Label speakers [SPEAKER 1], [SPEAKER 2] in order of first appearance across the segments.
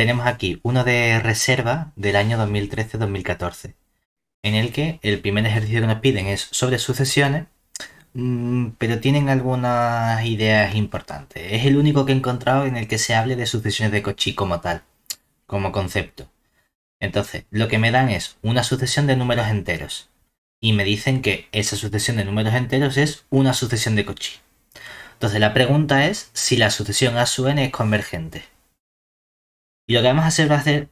[SPEAKER 1] tenemos aquí uno de reserva del año 2013-2014, en el que el primer ejercicio que nos piden es sobre sucesiones, mm, pero tienen algunas ideas importantes. Es el único que he encontrado en el que se hable de sucesiones de cochí como tal, como concepto. Entonces, lo que me dan es una sucesión de números enteros. Y me dicen que esa sucesión de números enteros es una sucesión de cochí. Entonces la pregunta es si la sucesión a sub n es convergente. Y lo que vamos a hacer va a ser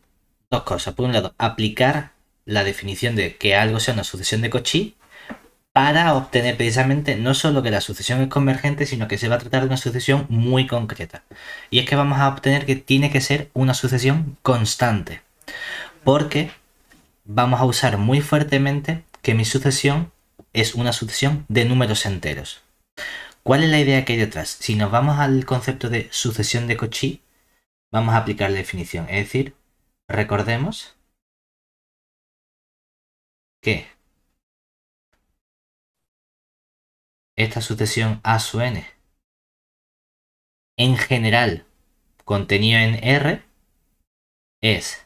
[SPEAKER 1] dos cosas. Por un lado, aplicar la definición de que algo sea una sucesión de Cauchy para obtener precisamente no solo que la sucesión es convergente, sino que se va a tratar de una sucesión muy concreta. Y es que vamos a obtener que tiene que ser una sucesión constante. Porque vamos a usar muy fuertemente que mi sucesión es una sucesión de números enteros. ¿Cuál es la idea que hay detrás? Si nos vamos al concepto de sucesión de Cauchy, vamos a aplicar la definición. Es decir, recordemos que
[SPEAKER 2] esta sucesión A su N en general contenido en R es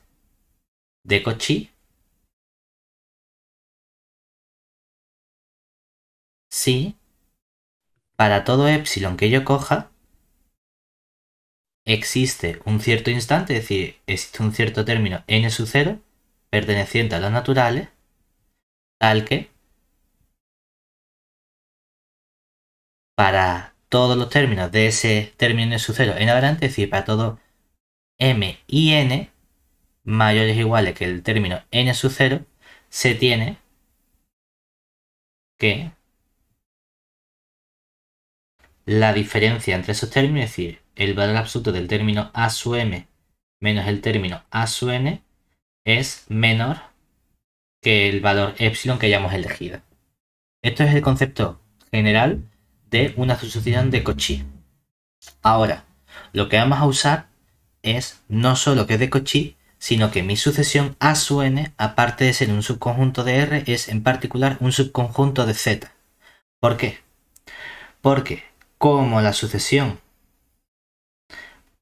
[SPEAKER 2] de Cochi. si para todo
[SPEAKER 1] epsilon que yo coja existe un cierto instante, es decir, existe un cierto término n sub 0 perteneciente a los naturales, tal que para todos los términos de ese término n sub 0 en adelante, es decir, para todo m y n mayores o iguales que el término n sub 0, se tiene que la diferencia entre esos términos, es decir, el valor absoluto del término a su m menos el término a su n es menor que el valor epsilon que hayamos elegido. Esto es el concepto general de una sucesión de Cauchy. Ahora, lo que vamos a usar es no solo que es de Cauchy, sino que mi sucesión A su n, aparte de ser un subconjunto de R, es en particular un subconjunto de Z. ¿Por qué? Porque como la sucesión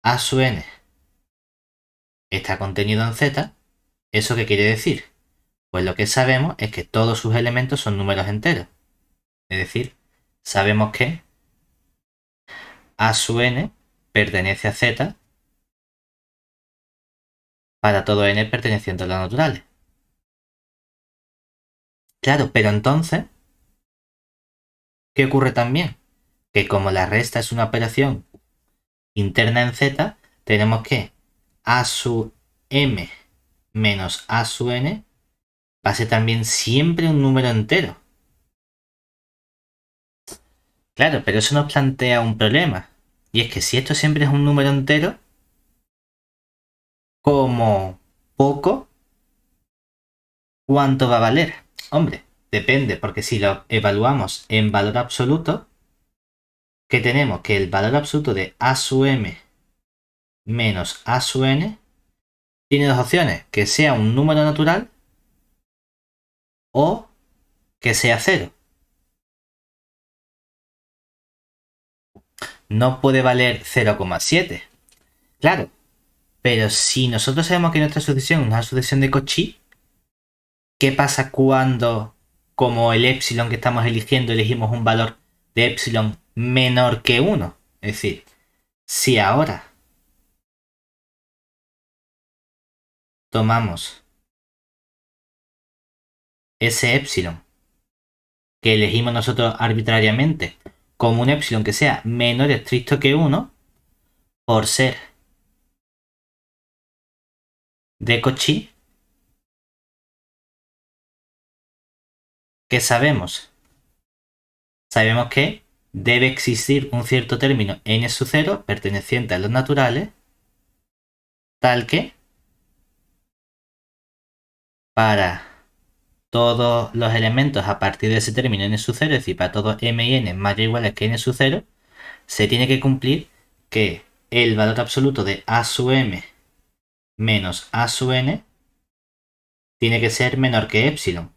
[SPEAKER 1] a su n está contenido en z, ¿eso qué quiere decir? Pues lo que sabemos es que todos sus elementos son números enteros. Es decir, sabemos que a su n pertenece a z
[SPEAKER 2] para todo n perteneciente a los naturales.
[SPEAKER 1] Claro, pero entonces, ¿qué ocurre también? Que como la resta es una operación interna en Z, tenemos que A su M menos A su N va a ser también siempre un número entero. Claro, pero eso nos plantea un problema. Y es que si esto siempre es un número entero, como poco, ¿cuánto va a valer? Hombre, depende, porque si lo evaluamos en valor absoluto, que tenemos que el valor absoluto de A sub m menos A sub n tiene dos opciones, que sea un número natural o que sea cero. No puede valer 0,7. Claro, pero si nosotros sabemos que nuestra sucesión es una sucesión de Cauchy, ¿qué pasa cuando, como el epsilon que estamos eligiendo, elegimos un valor de epsilon menor que 1. Es decir, si ahora
[SPEAKER 2] tomamos ese
[SPEAKER 1] epsilon que elegimos nosotros arbitrariamente como un epsilon que sea menor estricto que 1, por ser
[SPEAKER 2] de cochi
[SPEAKER 1] ¿qué sabemos? Sabemos que debe existir un cierto término n sub 0 perteneciente a los naturales, tal que para todos los elementos a partir de ese término n sub 0, es decir, para todos m y n mayor o igual que n sub 0, se tiene que cumplir que el valor absoluto de a sub m menos a sub n tiene que ser menor que epsilon.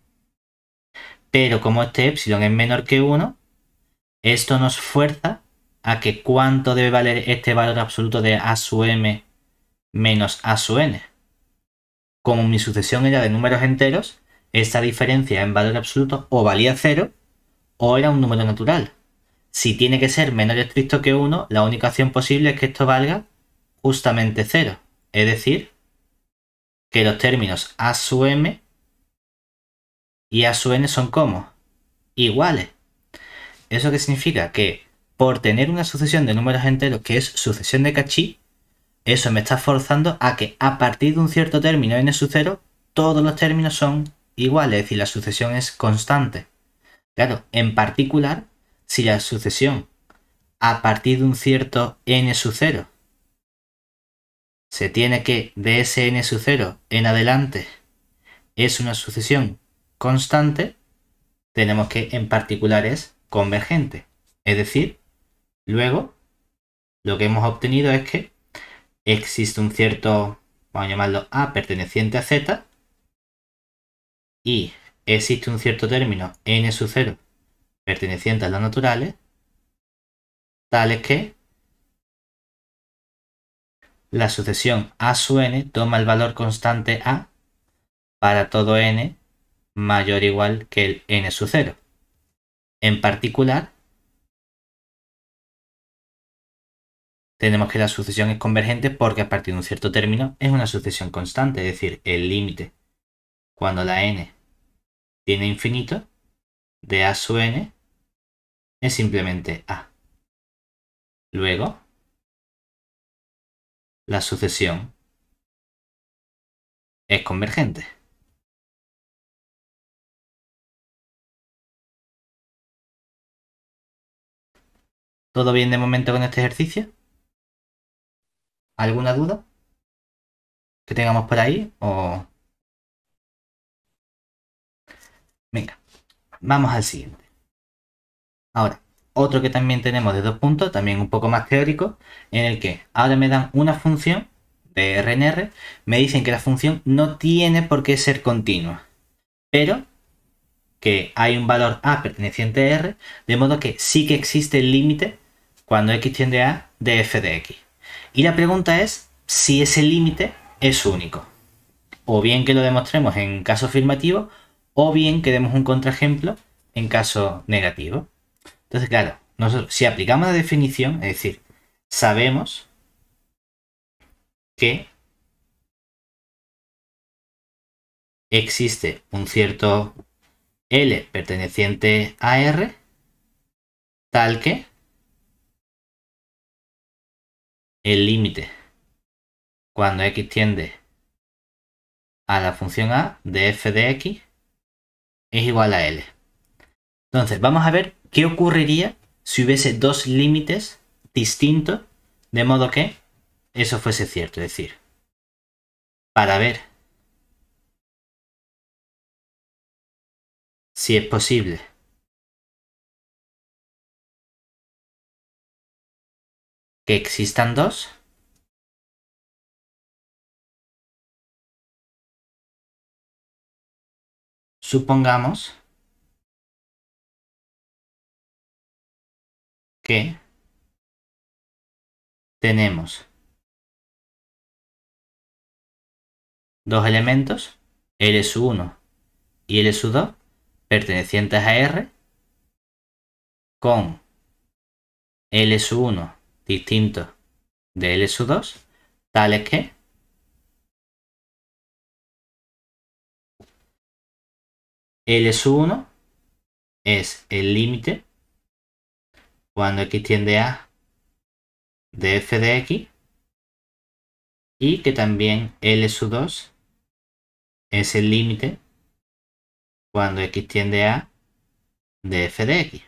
[SPEAKER 1] Pero como este epsilon es menor que 1, esto nos fuerza a que cuánto debe valer este valor absoluto de A sub m menos A sub n. Como mi sucesión era de números enteros, esta diferencia en valor absoluto o valía 0 o era un número natural. Si tiene que ser menor estricto que 1, la única opción posible es que esto valga justamente 0. Es decir, que los términos A sub m y A sub n son como iguales. ¿Eso qué significa? Que por tener una sucesión de números enteros, que es sucesión de cachí, eso me está forzando a que a partir de un cierto término n sub 0, todos los términos son iguales, y la sucesión es constante. Claro, en particular, si la sucesión a partir de un cierto n sub 0 se tiene que de ese n sub 0 en adelante es una sucesión constante, tenemos que en particular es convergente. Es decir, luego lo que hemos obtenido es que existe un cierto, vamos a llamarlo A perteneciente a Z, y existe un cierto término n sub 0 perteneciente a los naturales, tales que la sucesión a sub n toma el valor constante a para todo n mayor o igual que el n sub 0. En particular, tenemos que la sucesión es convergente porque a partir de un cierto término es una sucesión constante, es decir, el límite cuando la n tiene infinito de a sub n es simplemente a.
[SPEAKER 2] Luego, la sucesión es convergente. ¿Todo bien de momento con este ejercicio? ¿Alguna duda que tengamos por ahí? O...
[SPEAKER 1] Venga, vamos al siguiente. Ahora, otro que también tenemos de dos puntos, también un poco más teórico, en el que ahora me dan una función de r, me dicen que la función no tiene por qué ser continua, pero que hay un valor A perteneciente a R, de modo que sí que existe el límite cuando x tiende a de f de x. Y la pregunta es si ese límite es único. O bien que lo demostremos en caso afirmativo, o bien que demos un contraejemplo en caso negativo. Entonces, claro, nosotros, si aplicamos la definición, es decir, sabemos que
[SPEAKER 2] existe un cierto L perteneciente a R, tal que el límite cuando x tiende
[SPEAKER 1] a la función a de f de x es igual a L. Entonces, vamos a ver qué ocurriría si hubiese dos límites distintos, de modo que eso fuese cierto. Es decir,
[SPEAKER 2] para ver si es posible que existan dos supongamos que tenemos
[SPEAKER 1] dos elementos, L1 y L2, pertenecientes a R, con L1 distinto de l 2 tales que
[SPEAKER 2] l 1 es el límite cuando x tiende a de f de x y que también l 2 es el límite cuando x
[SPEAKER 1] tiende a de f de x.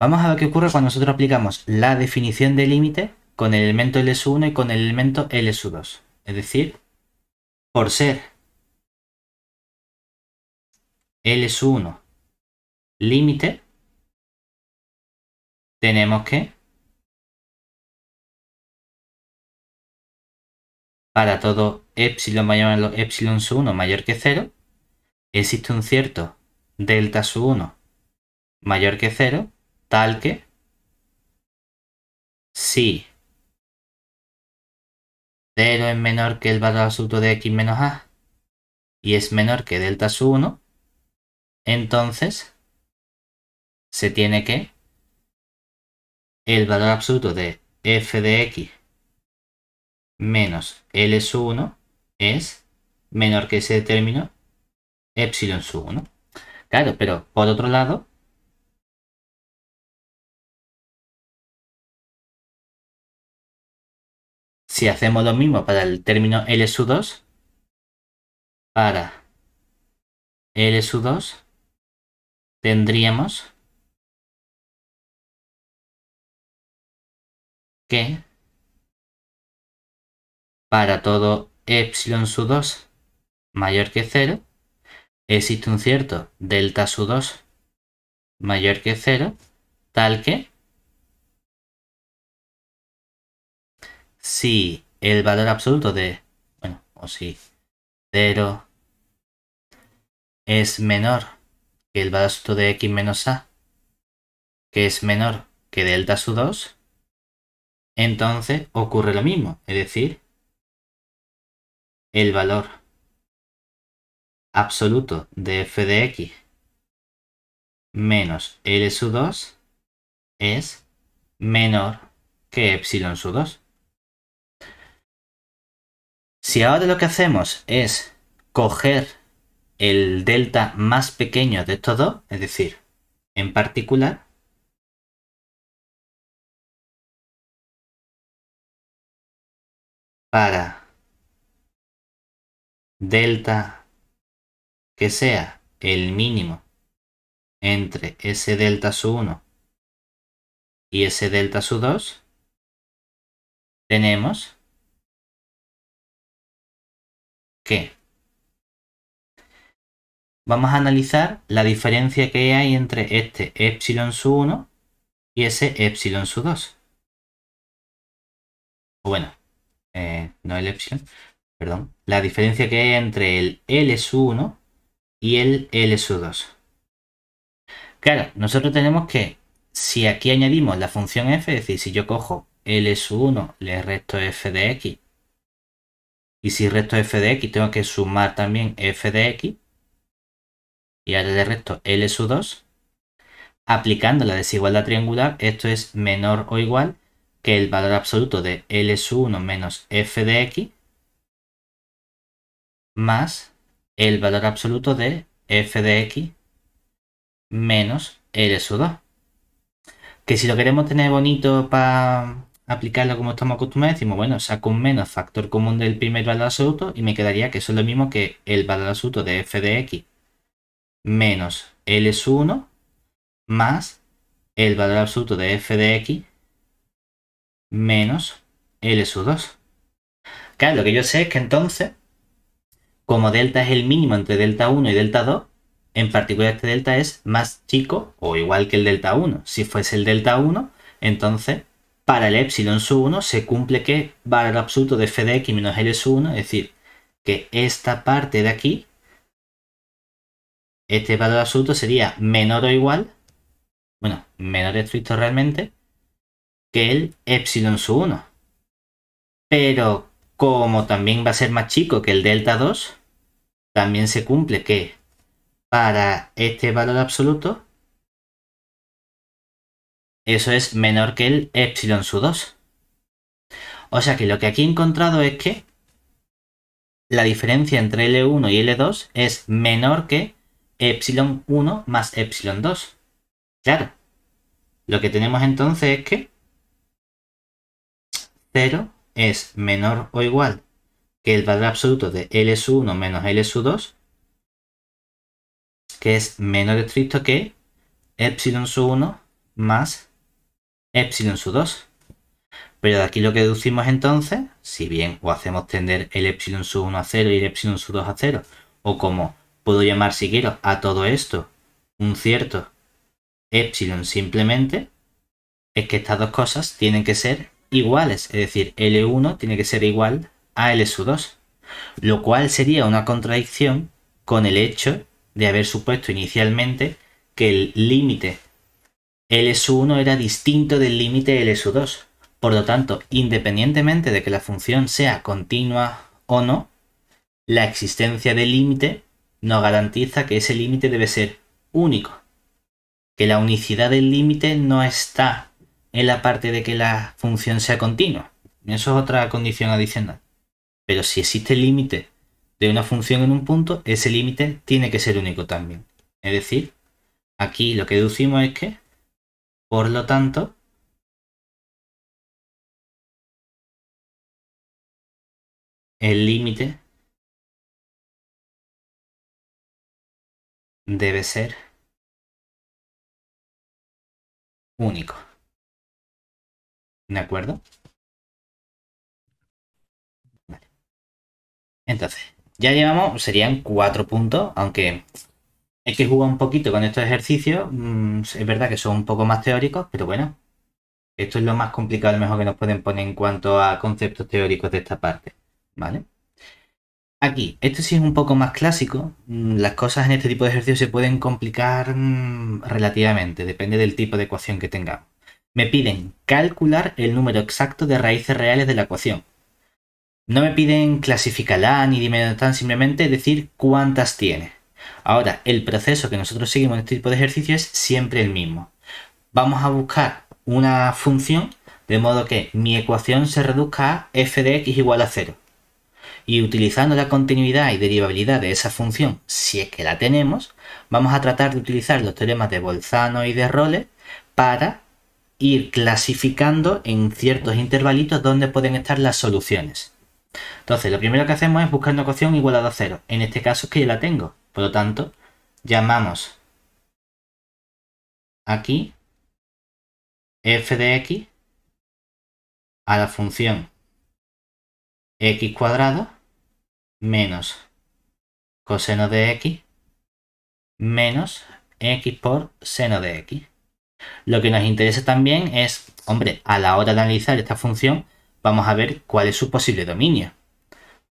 [SPEAKER 1] Vamos a ver qué ocurre cuando nosotros aplicamos la definición de límite con el elemento LS1 y con el elemento LS2. Es decir, por ser
[SPEAKER 2] LS1 límite, tenemos que,
[SPEAKER 1] para todo epsilon, mayor 1 mayor que 0, existe un cierto delta sub 1 mayor que 0 tal que... si 0 es menor que el valor absoluto de x menos a. Y es menor que delta sub 1. Entonces, se tiene que el valor absoluto de f de x menos L sub 1 es menor que ese término epsilon sub 1. Claro, pero por otro lado, Si hacemos lo mismo para el término l 2 para LSU2 tendríamos que para todo epsilon sub 2 mayor que 0 existe un cierto delta sub 2 mayor que 0
[SPEAKER 2] tal que si
[SPEAKER 1] el valor absoluto de, bueno, o si 0 es menor que el valor absoluto de x menos a, que es menor que delta sub 2, entonces ocurre lo mismo,
[SPEAKER 2] es decir, el valor
[SPEAKER 1] absoluto de f de x menos L sub 2 es menor que epsilon sub 2. Si ahora lo que hacemos es coger el delta más pequeño de estos dos, es decir, en particular,
[SPEAKER 2] para delta
[SPEAKER 1] que sea el mínimo entre ese delta su 1 y ese delta su 2, tenemos qué? Vamos a analizar la diferencia que hay entre este epsilon sub 1 y ese epsilon sub 2. Bueno, eh, no el epsilon, perdón. La diferencia que hay entre el L sub 1 y el L sub 2. Claro, nosotros tenemos que, si aquí añadimos la función f, es decir, si yo cojo L sub 1, le resto f de x y si resto f de x, tengo que sumar también f de x. Y ahora de resto L sub 2. Aplicando la desigualdad triangular, esto es menor o igual que el valor absoluto de L sub 1 menos f de x más el valor absoluto de f de x menos L su 2. Que si lo queremos tener bonito para aplicarlo como estamos acostumbrados, decimos, bueno, saco un menos factor común del primer valor absoluto y me quedaría que eso es lo mismo que el valor absoluto de f de x menos L es 1 más el valor absoluto de f de x menos L 2. Claro, lo que yo sé es que entonces, como delta es el mínimo entre delta 1 y delta 2, en particular este delta es más chico o igual que el delta 1. Si fuese el delta 1, entonces para el epsilon sub 1 se cumple que valor absoluto de f de x menos l sub 1, es decir, que esta parte de aquí, este valor absoluto sería menor o igual, bueno, menor estricto realmente, que el epsilon sub 1. Pero como también va a ser más chico que el delta 2, también se cumple que para este valor absoluto eso es menor que el epsilon su 2. O sea que lo que aquí he encontrado es que la diferencia entre L1 y L2 es menor que epsilon 1 más epsilon 2. Claro, lo que tenemos entonces es que 0 es menor o igual que el valor absoluto de L 1 menos L 2, que es menor estricto que epsilon 1 más epsilon sub 2. Pero de aquí lo que deducimos entonces, si bien o hacemos tender el epsilon sub 1 a 0 y el epsilon sub 2 a 0, o como puedo llamar si quiero a todo esto un cierto epsilon simplemente, es que estas dos cosas tienen que ser iguales, es decir, L1 tiene que ser igual a L sub 2, lo cual sería una contradicción con el hecho de haber supuesto inicialmente que el límite l 1 era distinto del límite l 2 Por lo tanto, independientemente de que la función sea continua o no, la existencia del límite nos garantiza que ese límite debe ser único. Que la unicidad del límite no está en la parte de que la función sea continua. Eso es otra condición adicional. Pero si existe el límite de una función en un punto, ese límite tiene que ser único también. Es decir, aquí lo que deducimos es que
[SPEAKER 2] por lo tanto, el límite debe ser único. ¿De acuerdo?
[SPEAKER 1] Entonces, ya llevamos, serían cuatro puntos, aunque hay que jugar un poquito con estos ejercicios. Mm, es verdad que son un poco más teóricos, pero bueno, esto es lo más complicado, lo mejor que nos pueden poner en cuanto a conceptos teóricos de esta parte. ¿Vale? Aquí, esto sí es un poco más clásico. Mm, las cosas en este tipo de ejercicios se pueden complicar mm, relativamente, depende del tipo de ecuación que tengamos. Me piden calcular el número exacto de raíces reales de la ecuación. No me piden clasificarla ni dime dónde simplemente decir cuántas tienes. Ahora, el proceso que nosotros seguimos en este tipo de ejercicio es siempre el mismo. Vamos a buscar una función de modo que mi ecuación se reduzca a f de x igual a 0. Y utilizando la continuidad y derivabilidad de esa función, si es que la tenemos, vamos a tratar de utilizar los teoremas de Bolzano y de Rolle para ir clasificando en ciertos intervalitos donde pueden estar las soluciones. Entonces, lo primero que hacemos es buscar una ecuación igual a 0. En este caso es que ya la tengo. Por lo tanto, llamamos aquí
[SPEAKER 2] f de x a la función
[SPEAKER 1] x cuadrado menos coseno de x menos x por seno de x. Lo que nos interesa también es, hombre, a la hora de analizar esta función, vamos a ver cuál es su posible dominio.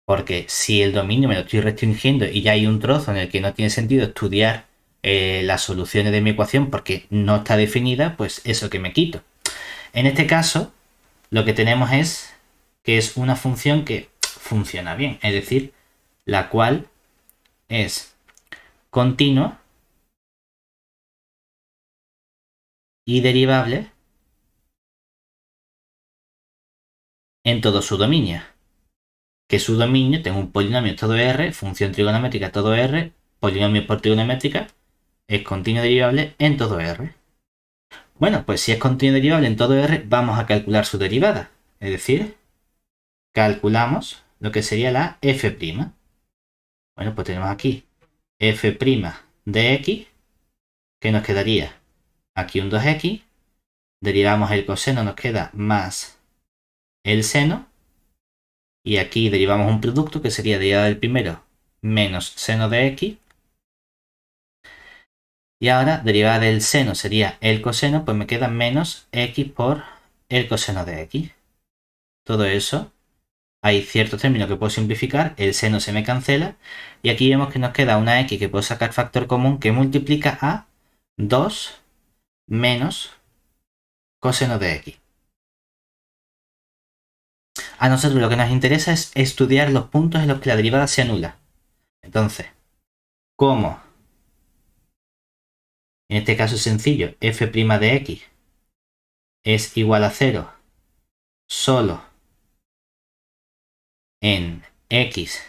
[SPEAKER 1] Porque si el dominio me lo estoy restringiendo y ya hay un trozo en el que no tiene sentido estudiar eh, las soluciones de mi ecuación porque no está definida, pues eso que me quito. En este caso, lo que tenemos es que es una función que funciona bien, es decir, la cual es continua y derivable en todo su dominio que su dominio tengo un polinomio todo R, función trigonométrica todo R, polinomio por trigonométrica, es continuo derivable en todo R. Bueno, pues si es continuo derivable en todo R, vamos a calcular su derivada. Es decir, calculamos lo que sería la f'. Bueno, pues tenemos aquí f' de x, que nos quedaría aquí un 2x. Derivamos el coseno, nos queda más el seno. Y aquí derivamos un producto que sería derivada del primero menos seno de x. Y ahora derivada del seno sería el coseno, pues me queda menos x por el coseno de x. Todo eso hay ciertos términos que puedo simplificar, el seno se me cancela, y aquí vemos que nos queda una x que puedo sacar factor común que multiplica a 2 menos coseno de x. A nosotros lo que nos interesa es estudiar los puntos en los que la derivada se anula. Entonces, ¿cómo? En este caso es sencillo, f' de x es igual a 0 solo en x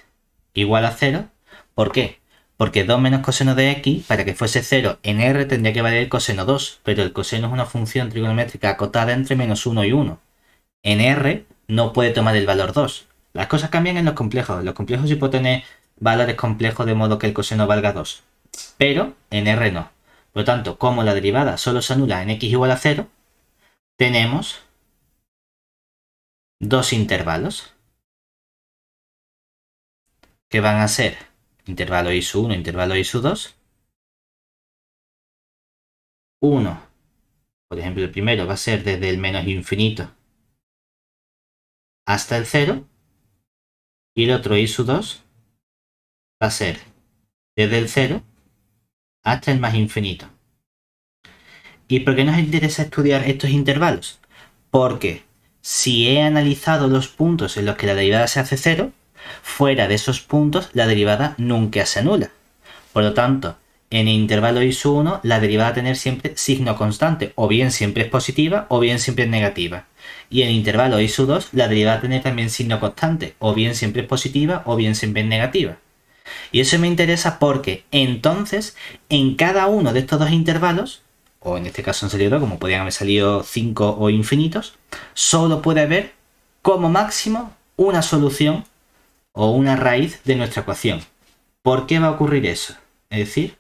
[SPEAKER 1] igual a 0. ¿Por qué? Porque 2 menos coseno de x, para que fuese 0 en r tendría que valer el coseno 2, pero el coseno es una función trigonométrica acotada entre menos 1 y 1. En r no puede tomar el valor 2. Las cosas cambian en los complejos. Los complejos sí pueden tener valores complejos de modo que el coseno valga 2. Pero en R no. Por lo tanto, como la derivada solo se anula en x igual a 0, tenemos dos intervalos
[SPEAKER 2] que van a ser intervalo i su 1, intervalo i sub 2. 1, por ejemplo,
[SPEAKER 1] el primero va a ser desde el menos infinito hasta el 0 y el otro i 2 va a ser desde el 0 hasta el más infinito. ¿Y por qué nos interesa estudiar estos intervalos? Porque si he analizado los puntos en los que la derivada se hace 0, fuera de esos puntos la derivada nunca se anula. Por lo tanto, en el intervalo I1, la derivada va a tener siempre signo constante, o bien siempre es positiva o bien siempre es negativa. Y en el intervalo I2, la derivada va a tener también signo constante, o bien siempre es positiva o bien siempre es negativa. Y eso me interesa porque entonces en cada uno de estos dos intervalos, o en este caso han salido como podrían haber salido 5 o infinitos, solo puede haber como máximo una solución o una raíz de nuestra ecuación. ¿Por qué va a ocurrir eso? Es decir,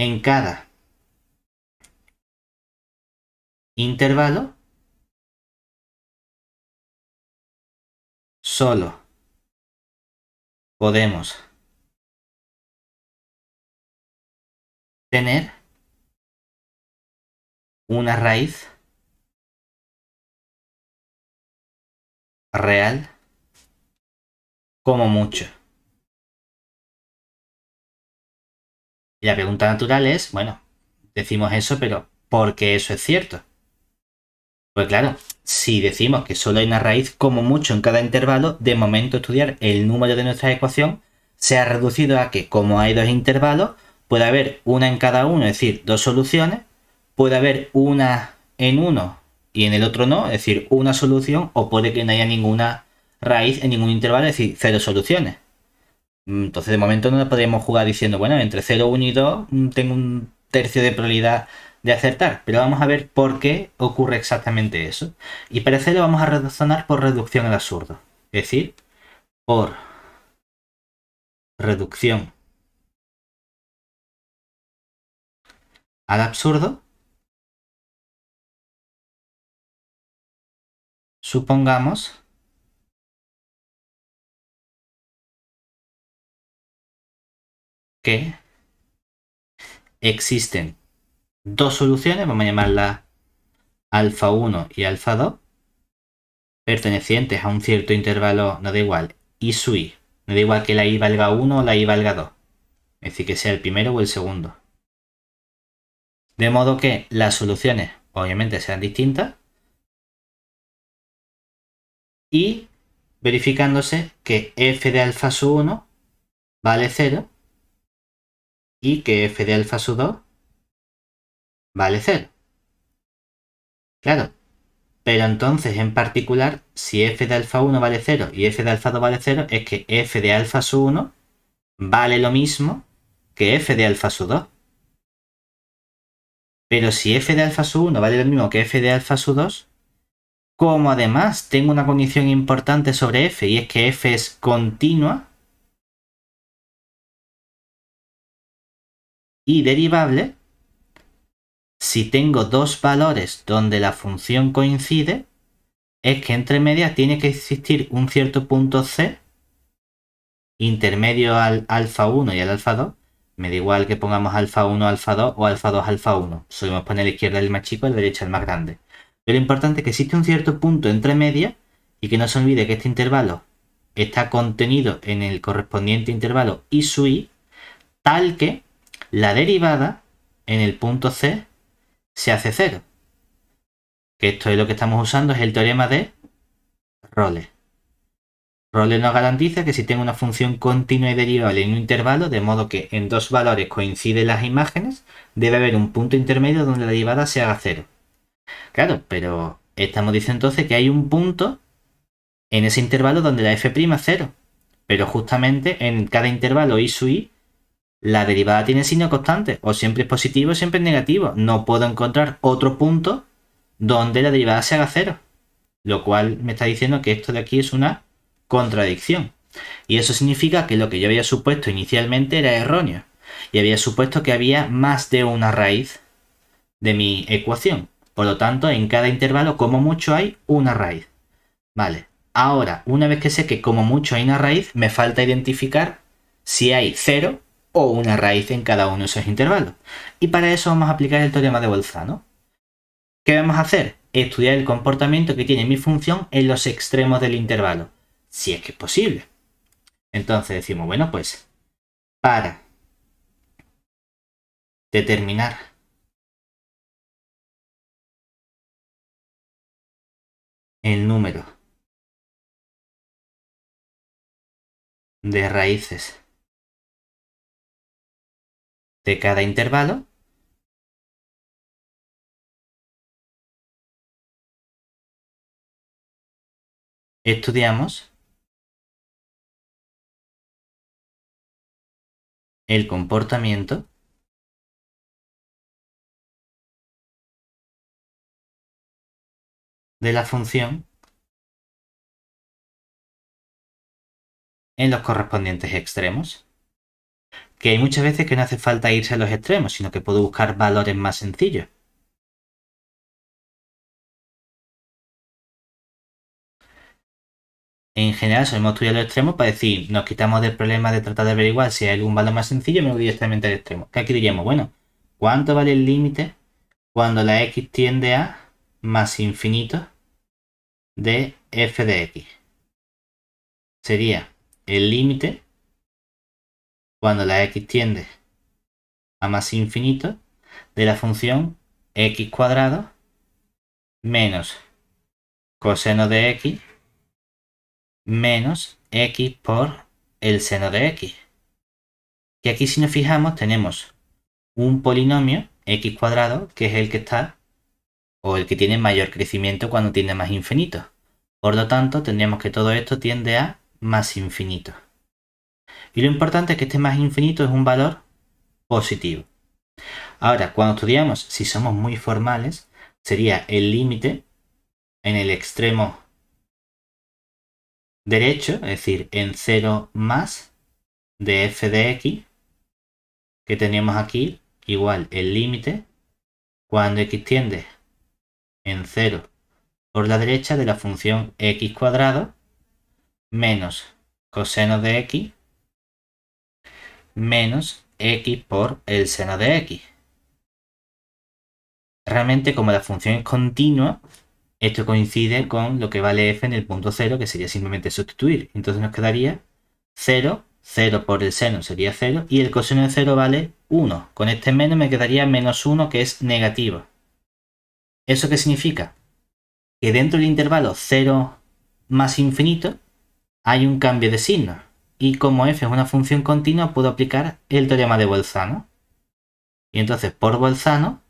[SPEAKER 1] en cada
[SPEAKER 2] intervalo solo podemos tener una raíz real como mucho.
[SPEAKER 1] Y la pregunta natural es, bueno, decimos eso, pero ¿por qué eso es cierto? Pues claro, si decimos que solo hay una raíz como mucho en cada intervalo, de momento estudiar el número de nuestra ecuación se ha reducido a que como hay dos intervalos, puede haber una en cada uno, es decir, dos soluciones, puede haber una en uno y en el otro no, es decir, una solución, o puede que no haya ninguna raíz en ningún intervalo, es decir, cero soluciones. Mm, entonces, de momento no podríamos jugar diciendo, bueno, entre 0, 1 y 2 mm, tengo un tercio de probabilidad de acertar, pero vamos a ver por qué ocurre exactamente eso. Y para hacerlo vamos a razonar por reducción al absurdo. Es decir, por reducción
[SPEAKER 2] al absurdo, supongamos que
[SPEAKER 1] existen dos soluciones, vamos a llamarlas alfa 1 y alfa 2, pertenecientes a un cierto intervalo, no da igual, y su i. No da igual que la i valga 1 o la i valga 2. Es decir, que sea el primero o el segundo. De modo que las soluciones obviamente sean distintas. Y verificándose que f de alfa sub 1 vale 0 y que f de alfa sub 2 vale 0. Claro, pero entonces en particular, si f de alfa 1 vale 0 y f de alfa 2 vale 0, es que f de alfa sub 1 vale lo mismo que f de alfa sub 2. Pero si f de alfa sub 1 vale lo mismo que f de alfa sub 2, como además tengo una condición importante sobre f y es que f es continua, y derivable, si tengo dos valores donde la función coincide, es que entre medias tiene que existir un cierto punto C, intermedio al alfa 1 y al alfa 2, me da igual que pongamos alfa 1, alfa 2 o alfa 2, alfa 1. Solemos poner la izquierda el más chico y la derecha el más grande. Pero lo importante es que existe un cierto punto entre medias y que no se olvide que este intervalo está contenido en el correspondiente intervalo I su i, tal que la derivada en el punto C se hace cero. Que esto es lo que estamos usando, es el teorema de Rolle. Rolle nos garantiza que si tengo una función continua y derivable en un intervalo, de modo que en dos valores coinciden las imágenes, debe haber un punto intermedio donde la derivada se haga cero. Claro, pero estamos diciendo entonces que hay un punto en ese intervalo donde la f' es cero. Pero justamente en cada intervalo i sub i la derivada tiene signo constante, o siempre es positivo o siempre es negativo. No puedo encontrar otro punto donde la derivada se haga cero. Lo cual me está diciendo que esto de aquí es una contradicción. Y eso significa que lo que yo había supuesto inicialmente era erróneo. Y había supuesto que había más de una raíz de mi ecuación. Por lo tanto, en cada intervalo como mucho hay una raíz. Vale. Ahora, una vez que sé que como mucho hay una raíz, me falta identificar si hay cero o una raíz en cada uno de esos intervalos. Y para eso vamos a aplicar el teorema de Bolzano. ¿Qué vamos a hacer? Estudiar el comportamiento que tiene mi función en los extremos del intervalo, si es que es posible. Entonces decimos, bueno, pues para
[SPEAKER 2] determinar el número de raíces de cada intervalo estudiamos el comportamiento de la función
[SPEAKER 1] en los correspondientes extremos que hay muchas veces que no hace falta irse a los extremos, sino que puedo buscar valores más sencillos. En general solemos estudiar los extremos para decir, nos quitamos del problema de tratar de averiguar si hay algún valor más sencillo, me voy directamente al extremo. ¿Qué aquí diríamos, bueno, ¿cuánto vale el límite cuando la x tiende a más infinito de f de x? Sería el límite cuando la x tiende a más infinito de la función x cuadrado menos coseno de x menos x por el seno de x. Y aquí si nos fijamos tenemos un polinomio x cuadrado que es el que está o el que tiene mayor crecimiento cuando tiende más infinito. Por lo tanto, tendríamos que todo esto tiende a más infinito. Y lo importante es que este más infinito es un valor positivo. Ahora, cuando estudiamos, si somos muy formales, sería el límite en el extremo derecho, es decir, en 0 más de f de x, que tenemos aquí igual el límite cuando x tiende en 0 por la derecha de la función x cuadrado menos coseno de x menos x por el seno de x. Realmente, como la función es continua, esto coincide con lo que vale f en el punto 0, que sería simplemente sustituir. Entonces nos quedaría 0, 0 por el seno sería 0, y el coseno de 0 vale 1. Con este menos me quedaría menos 1, que es negativo. ¿Eso qué significa? Que dentro del intervalo 0 más infinito hay un cambio de signo y como f es una función continua, puedo aplicar el teorema de Bolzano. Y entonces, por Bolzano,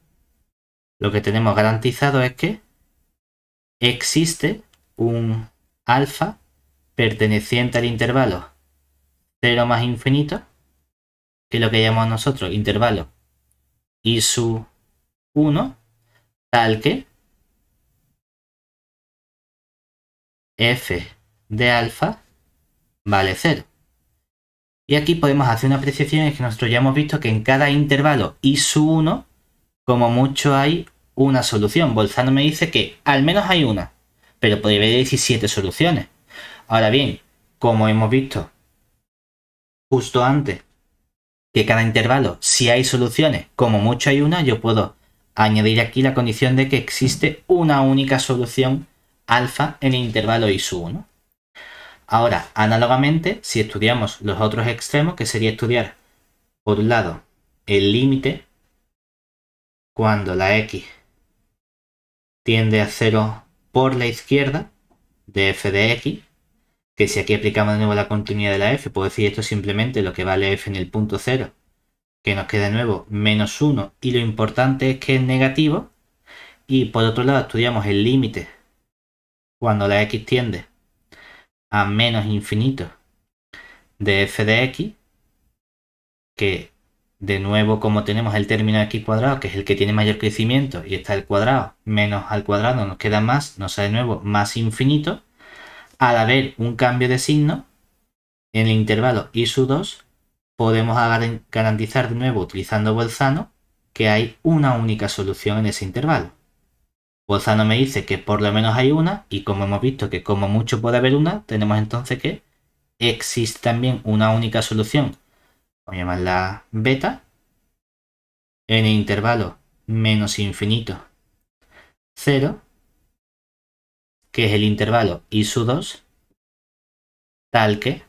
[SPEAKER 1] lo que tenemos garantizado es que existe un alfa perteneciente al intervalo 0 más infinito, que es lo que llamamos nosotros intervalo y su 1, tal que
[SPEAKER 2] f de alfa
[SPEAKER 1] vale 0. Y aquí podemos hacer una apreciación en que nosotros ya hemos visto que en cada intervalo I 1, como mucho hay una solución. Bolzano me dice que al menos hay una, pero puede haber 17 soluciones. Ahora bien, como hemos visto justo antes, que cada intervalo, si hay soluciones, como mucho hay una, yo puedo añadir aquí la condición de que existe una única solución alfa en el intervalo I1. Ahora, análogamente, si estudiamos los otros extremos, que sería estudiar, por un lado, el límite cuando la x tiende a 0 por la izquierda de f de x, que si aquí aplicamos de nuevo la continuidad de la f, puedo decir esto simplemente lo que vale f en el punto 0, que nos queda de nuevo menos 1, y lo importante es que es negativo, y por otro lado estudiamos el límite cuando la x tiende a menos infinito de f de x, que de nuevo como tenemos el término x cuadrado, que es el que tiene mayor crecimiento, y está al cuadrado, menos al cuadrado nos queda más, nos sale de nuevo más infinito, al haber un cambio de signo en el intervalo i su 2, podemos garantizar de nuevo utilizando Bolzano que hay una única solución en ese intervalo. Bolzano me dice que por lo menos hay una, y como hemos visto que como mucho puede haber una, tenemos entonces que existe también una única solución, vamos a llamarla beta, en el intervalo menos infinito 0, que es el intervalo i 2,
[SPEAKER 2] tal que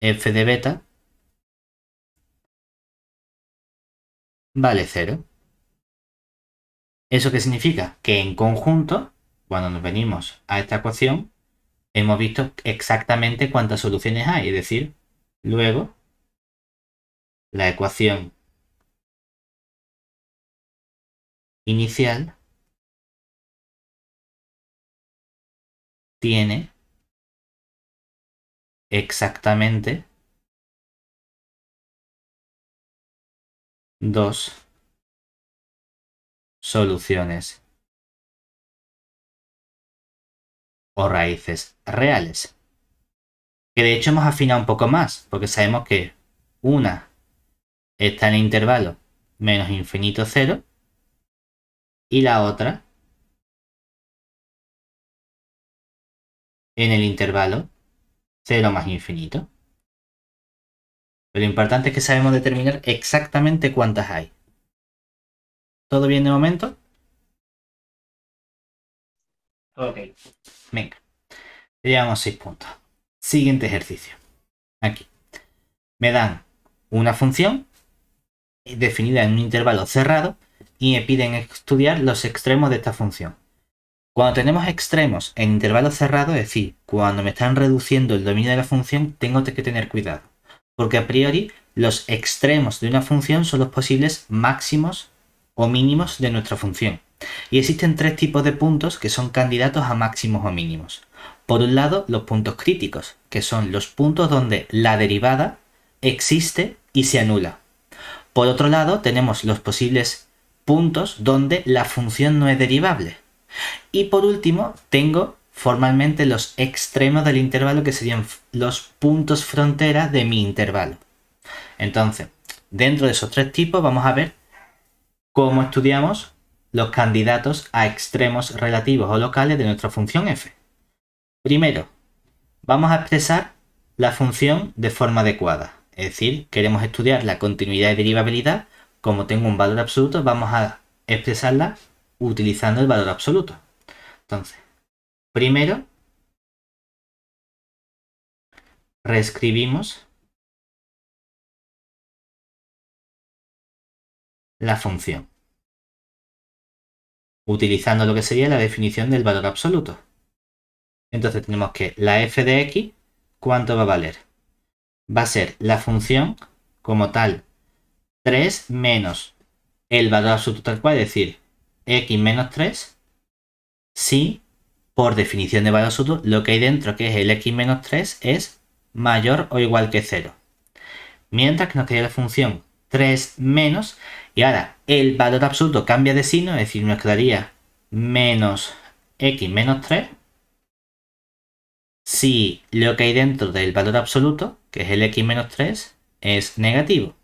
[SPEAKER 2] f de beta vale 0.
[SPEAKER 1] ¿Eso qué significa? Que en conjunto, cuando nos venimos a esta ecuación, hemos visto exactamente cuántas soluciones hay. Es decir, luego
[SPEAKER 2] la ecuación inicial tiene exactamente dos soluciones o raíces
[SPEAKER 1] reales. Que de hecho hemos afinado un poco más, porque sabemos que una está en el intervalo menos infinito cero,
[SPEAKER 2] y la otra
[SPEAKER 1] en el intervalo cero más infinito. Pero lo importante es que sabemos determinar exactamente cuántas hay. ¿Todo bien de momento? Ok, venga. Llevamos 6 puntos. Siguiente ejercicio. Aquí. Me dan una función eh, definida en un intervalo cerrado y me piden estudiar los extremos de esta función. Cuando tenemos extremos en intervalos cerrados, es decir, cuando me están reduciendo el dominio de la función, tengo que tener cuidado, porque a priori los extremos de una función son los posibles máximos o mínimos de nuestra función. Y existen tres tipos de puntos que son candidatos a máximos o mínimos. Por un lado, los puntos críticos, que son los puntos donde la derivada existe y se anula. Por otro lado, tenemos los posibles puntos donde la función no es derivable. Y por último, tengo formalmente los extremos del intervalo, que serían los puntos frontera de mi intervalo. Entonces, dentro de esos tres tipos vamos a ver cómo estudiamos los candidatos a extremos relativos o locales de nuestra función f. Primero, vamos a expresar la función de forma adecuada, es decir, queremos estudiar la continuidad y derivabilidad, como tengo un valor absoluto, vamos a expresarla utilizando el valor absoluto. Entonces, primero,
[SPEAKER 2] reescribimos la función,
[SPEAKER 1] utilizando lo que sería la definición del valor absoluto. Entonces tenemos que la f de x, ¿cuánto va a valer? Va a ser la función como tal 3 menos el valor absoluto tal cual, es decir, x menos 3, si por definición de valor absoluto lo que hay dentro, que es el x menos 3, es mayor o igual que 0. Mientras que nos queda la función 3 menos. Y ahora el valor absoluto cambia de signo, es decir, nos quedaría menos x menos 3. Si lo que hay dentro del valor absoluto, que es el x menos 3, es negativo.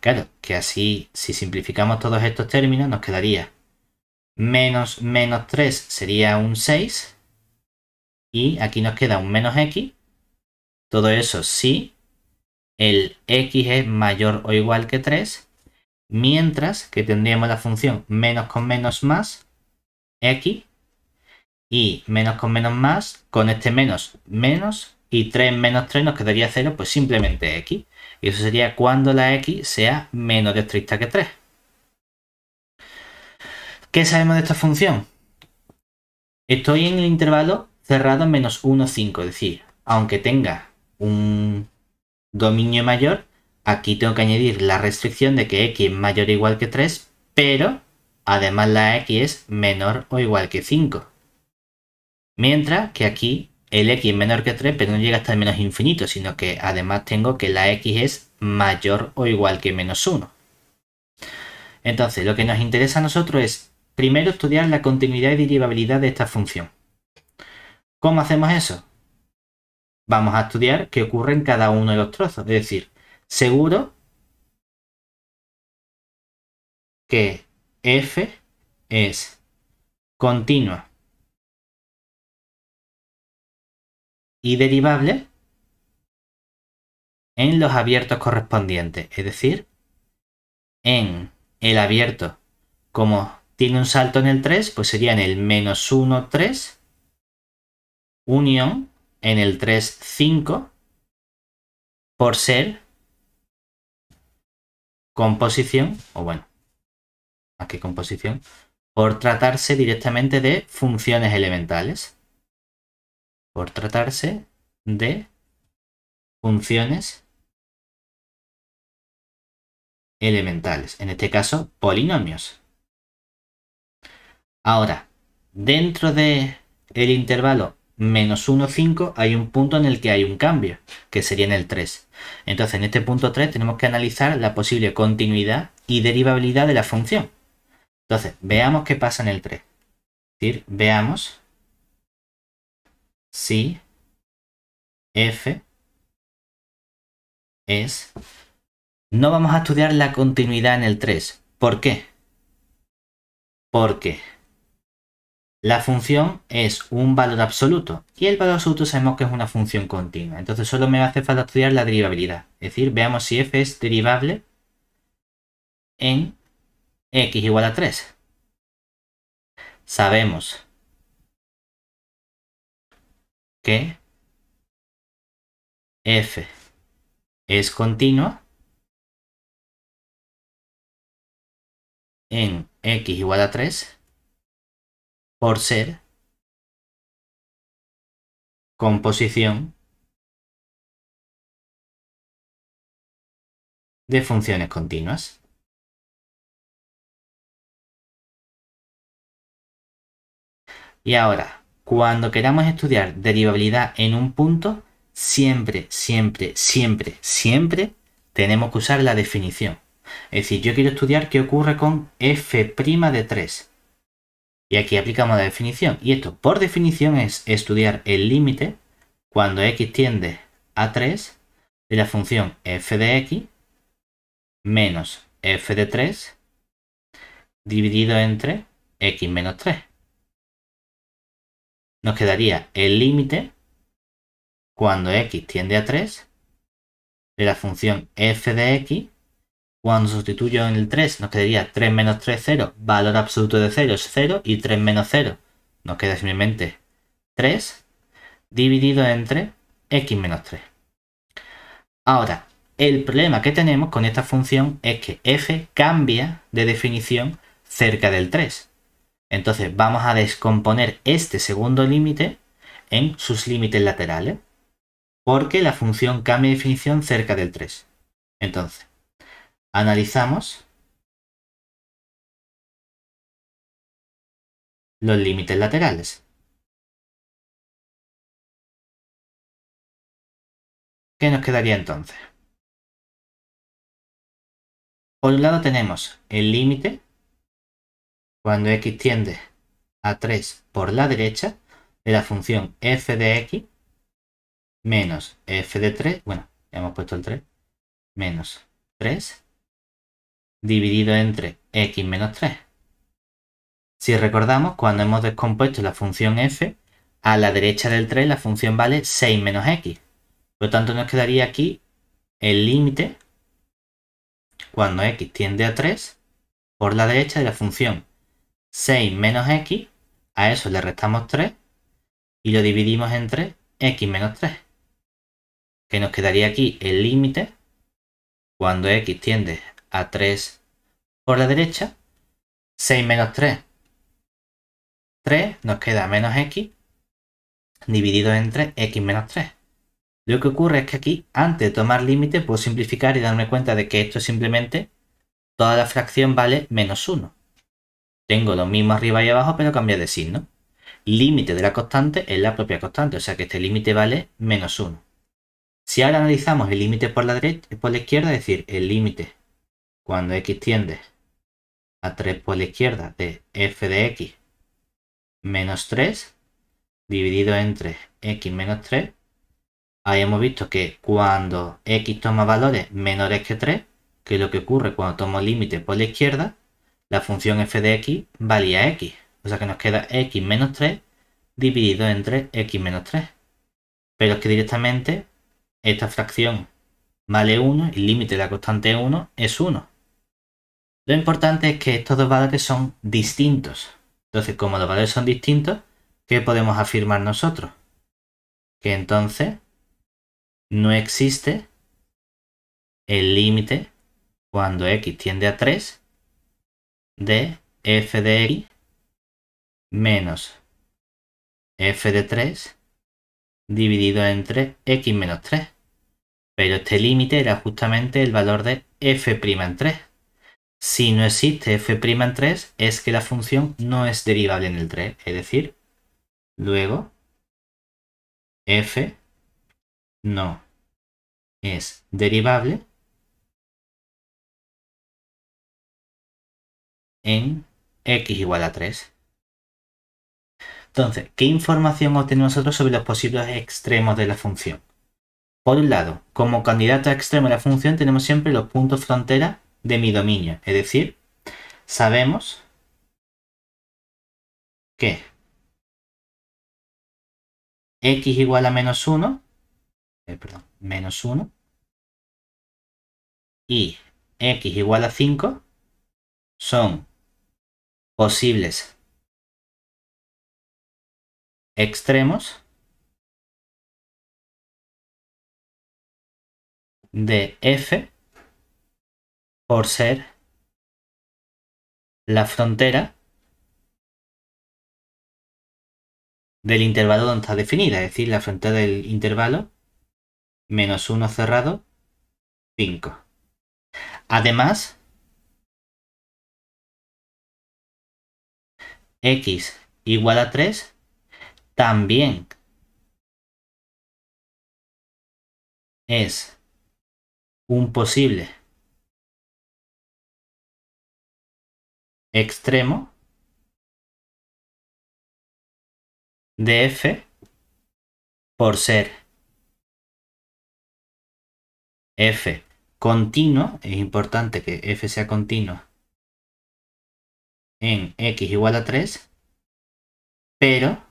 [SPEAKER 1] Claro, que así, si simplificamos todos estos términos, nos quedaría menos menos 3 sería un 6. Y aquí nos queda un menos x. Todo eso sí el x es mayor o igual que 3, mientras que tendríamos la función menos con menos más x y menos con menos más, con este menos, menos y 3 menos 3 nos quedaría 0, pues simplemente x. Y eso sería cuando la x sea menos estricta que 3. ¿Qué sabemos de esta función? Estoy en el intervalo cerrado menos 1, 5, es decir, aunque tenga un dominio mayor, aquí tengo que añadir la restricción de que x es mayor o igual que 3, pero además la x es menor o igual que 5. Mientras que aquí el x es menor que 3, pero no llega hasta el menos infinito, sino que además tengo que la x es mayor o igual que menos 1. Entonces, lo que nos interesa a nosotros es primero estudiar la continuidad y derivabilidad de esta función. ¿Cómo hacemos eso? vamos a estudiar qué ocurre en cada uno de los trozos. Es decir,
[SPEAKER 2] seguro que F es continua
[SPEAKER 1] y derivable en los abiertos correspondientes. Es decir, en el abierto, como tiene un salto en el 3, pues sería en el menos 1, 3, unión en el 5 por ser composición, o bueno, que composición, por tratarse directamente de funciones elementales. Por tratarse de funciones
[SPEAKER 2] elementales, en este caso polinomios.
[SPEAKER 1] Ahora, dentro de el intervalo menos 1, 5 hay un punto en el que hay un cambio, que sería en el 3. Entonces, en este punto 3 tenemos que analizar la posible continuidad y derivabilidad de la función. Entonces, veamos qué pasa en el 3. Es decir, veamos
[SPEAKER 2] si f es...
[SPEAKER 1] No vamos a estudiar la continuidad en el 3. ¿Por qué? Porque la función es un valor absoluto y el valor absoluto sabemos que es una función continua. Entonces solo me hace falta estudiar la derivabilidad. Es decir, veamos si f es derivable en x igual a 3.
[SPEAKER 2] Sabemos que f es continua en x igual a 3 por ser, composición de funciones continuas.
[SPEAKER 1] Y ahora, cuando queramos estudiar derivabilidad en un punto, siempre, siempre, siempre, siempre tenemos que usar la definición. Es decir, yo quiero estudiar qué ocurre con f' de 3. Y aquí aplicamos la definición. Y esto, por definición, es estudiar el límite cuando x tiende a 3 de la función f de x menos f de 3 dividido entre x menos 3. Nos quedaría el límite cuando x tiende a 3 de la función f de x cuando sustituyo en el 3 nos quedaría 3 menos 3, 0. Valor absoluto de 0 es 0 y 3 menos 0 nos queda simplemente 3 dividido entre x menos 3. Ahora, el problema que tenemos con esta función es que f cambia de definición cerca del 3. Entonces vamos a descomponer este segundo límite en sus límites laterales porque la función cambia de definición cerca del 3. Entonces, analizamos
[SPEAKER 2] los límites laterales. ¿Qué nos quedaría entonces?
[SPEAKER 1] Por un lado tenemos el límite cuando x tiende a 3 por la derecha de la función f de x menos f de 3, bueno, ya hemos puesto el 3, menos 3 dividido entre x menos 3. Si recordamos, cuando hemos descompuesto la función f, a la derecha del 3 la función vale 6 menos x. Por lo tanto, nos quedaría aquí el límite cuando x tiende a 3 por la derecha de la función 6 menos x. A eso le restamos 3 y lo dividimos entre x menos 3. Que nos quedaría aquí el límite cuando x tiende a 3 por la derecha. 6 menos 3. 3 nos queda menos x dividido entre x menos 3. Lo que ocurre es que aquí, antes de tomar límite, puedo simplificar y darme cuenta de que esto simplemente toda la fracción vale menos 1. Tengo lo mismo arriba y abajo, pero cambia de signo. Límite de la constante es la propia constante, o sea que este límite vale menos 1. Si ahora analizamos el límite por la derecha, por la izquierda, es decir, el límite cuando x tiende a 3 por la izquierda de f de x menos 3 dividido entre x menos 3. Ahí hemos visto que cuando x toma valores menores que 3, que es lo que ocurre cuando tomo límite por la izquierda, la función f de x valía x. O sea que nos queda x menos 3 dividido entre x menos 3. Pero es que directamente esta fracción vale 1 y el límite de la constante 1 es 1. Lo importante es que estos dos valores son distintos. Entonces, como los valores son distintos, ¿qué podemos afirmar nosotros? Que entonces no existe el límite cuando x tiende a 3 de f de x menos f de 3 dividido entre x menos 3. Pero este límite era justamente el valor de f' en 3. Si no existe f' en 3, es que la función no es derivable en el 3. Es decir, luego f no es derivable
[SPEAKER 2] en x
[SPEAKER 1] igual a 3. Entonces, ¿qué información obtenemos nosotros sobre los posibles extremos de la función? Por un lado, como candidato a extremo de la función tenemos siempre los puntos frontera de mi dominio. Es decir, sabemos
[SPEAKER 2] que x
[SPEAKER 1] igual a menos 1,
[SPEAKER 2] eh, perdón, menos 1, y x igual a 5 son posibles extremos de f por ser la frontera del intervalo donde está definida, es decir, la frontera del intervalo menos 1 cerrado, 5. Además, x igual a 3 también es un posible extremo de f por ser f continuo, es importante que f sea continuo en x igual a 3, pero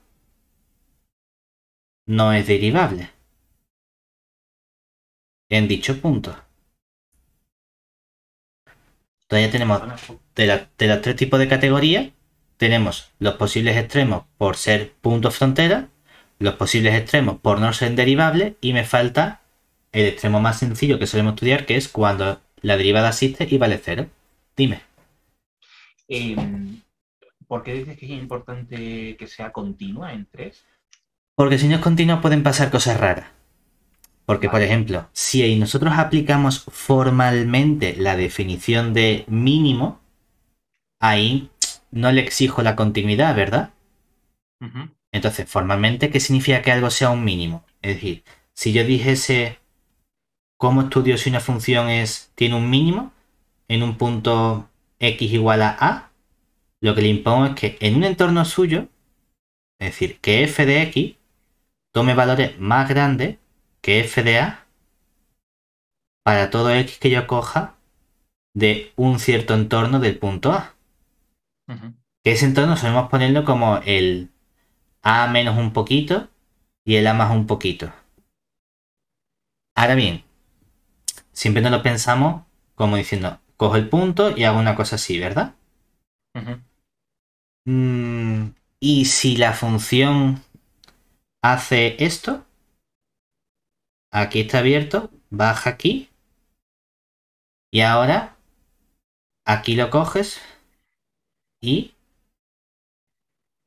[SPEAKER 2] no es derivable en dicho punto.
[SPEAKER 1] Entonces ya tenemos de, los tres tipos de categorías, tenemos los posibles extremos por ser puntos frontera, los posibles extremos por no ser derivables y me falta el extremo más sencillo que solemos estudiar, que es cuando la derivada existe y vale cero. Dime. Em, ¿Por qué dices que es importante que sea continua en tres? Porque si no es continua pueden pasar cosas raras. Porque, por ejemplo, si nosotros aplicamos formalmente la definición de mínimo, ahí no le exijo la continuidad, ¿verdad? Entonces, formalmente, ¿qué significa que algo sea un mínimo? Es decir, si yo dijese cómo estudio si una función es, tiene un mínimo en un punto x igual a a, lo que le impongo es que en un entorno suyo, es decir, que f de x tome valores más grandes que f de A, para todo x que yo coja de un cierto entorno del punto A. Que ese entorno solemos ponerlo como el A menos un poquito y el A más un poquito. Ahora bien, siempre nos lo pensamos como diciendo, cojo el punto y hago una cosa así, ¿verdad? Mm, y si la función hace esto, Aquí está abierto. Baja aquí. Y ahora aquí lo coges y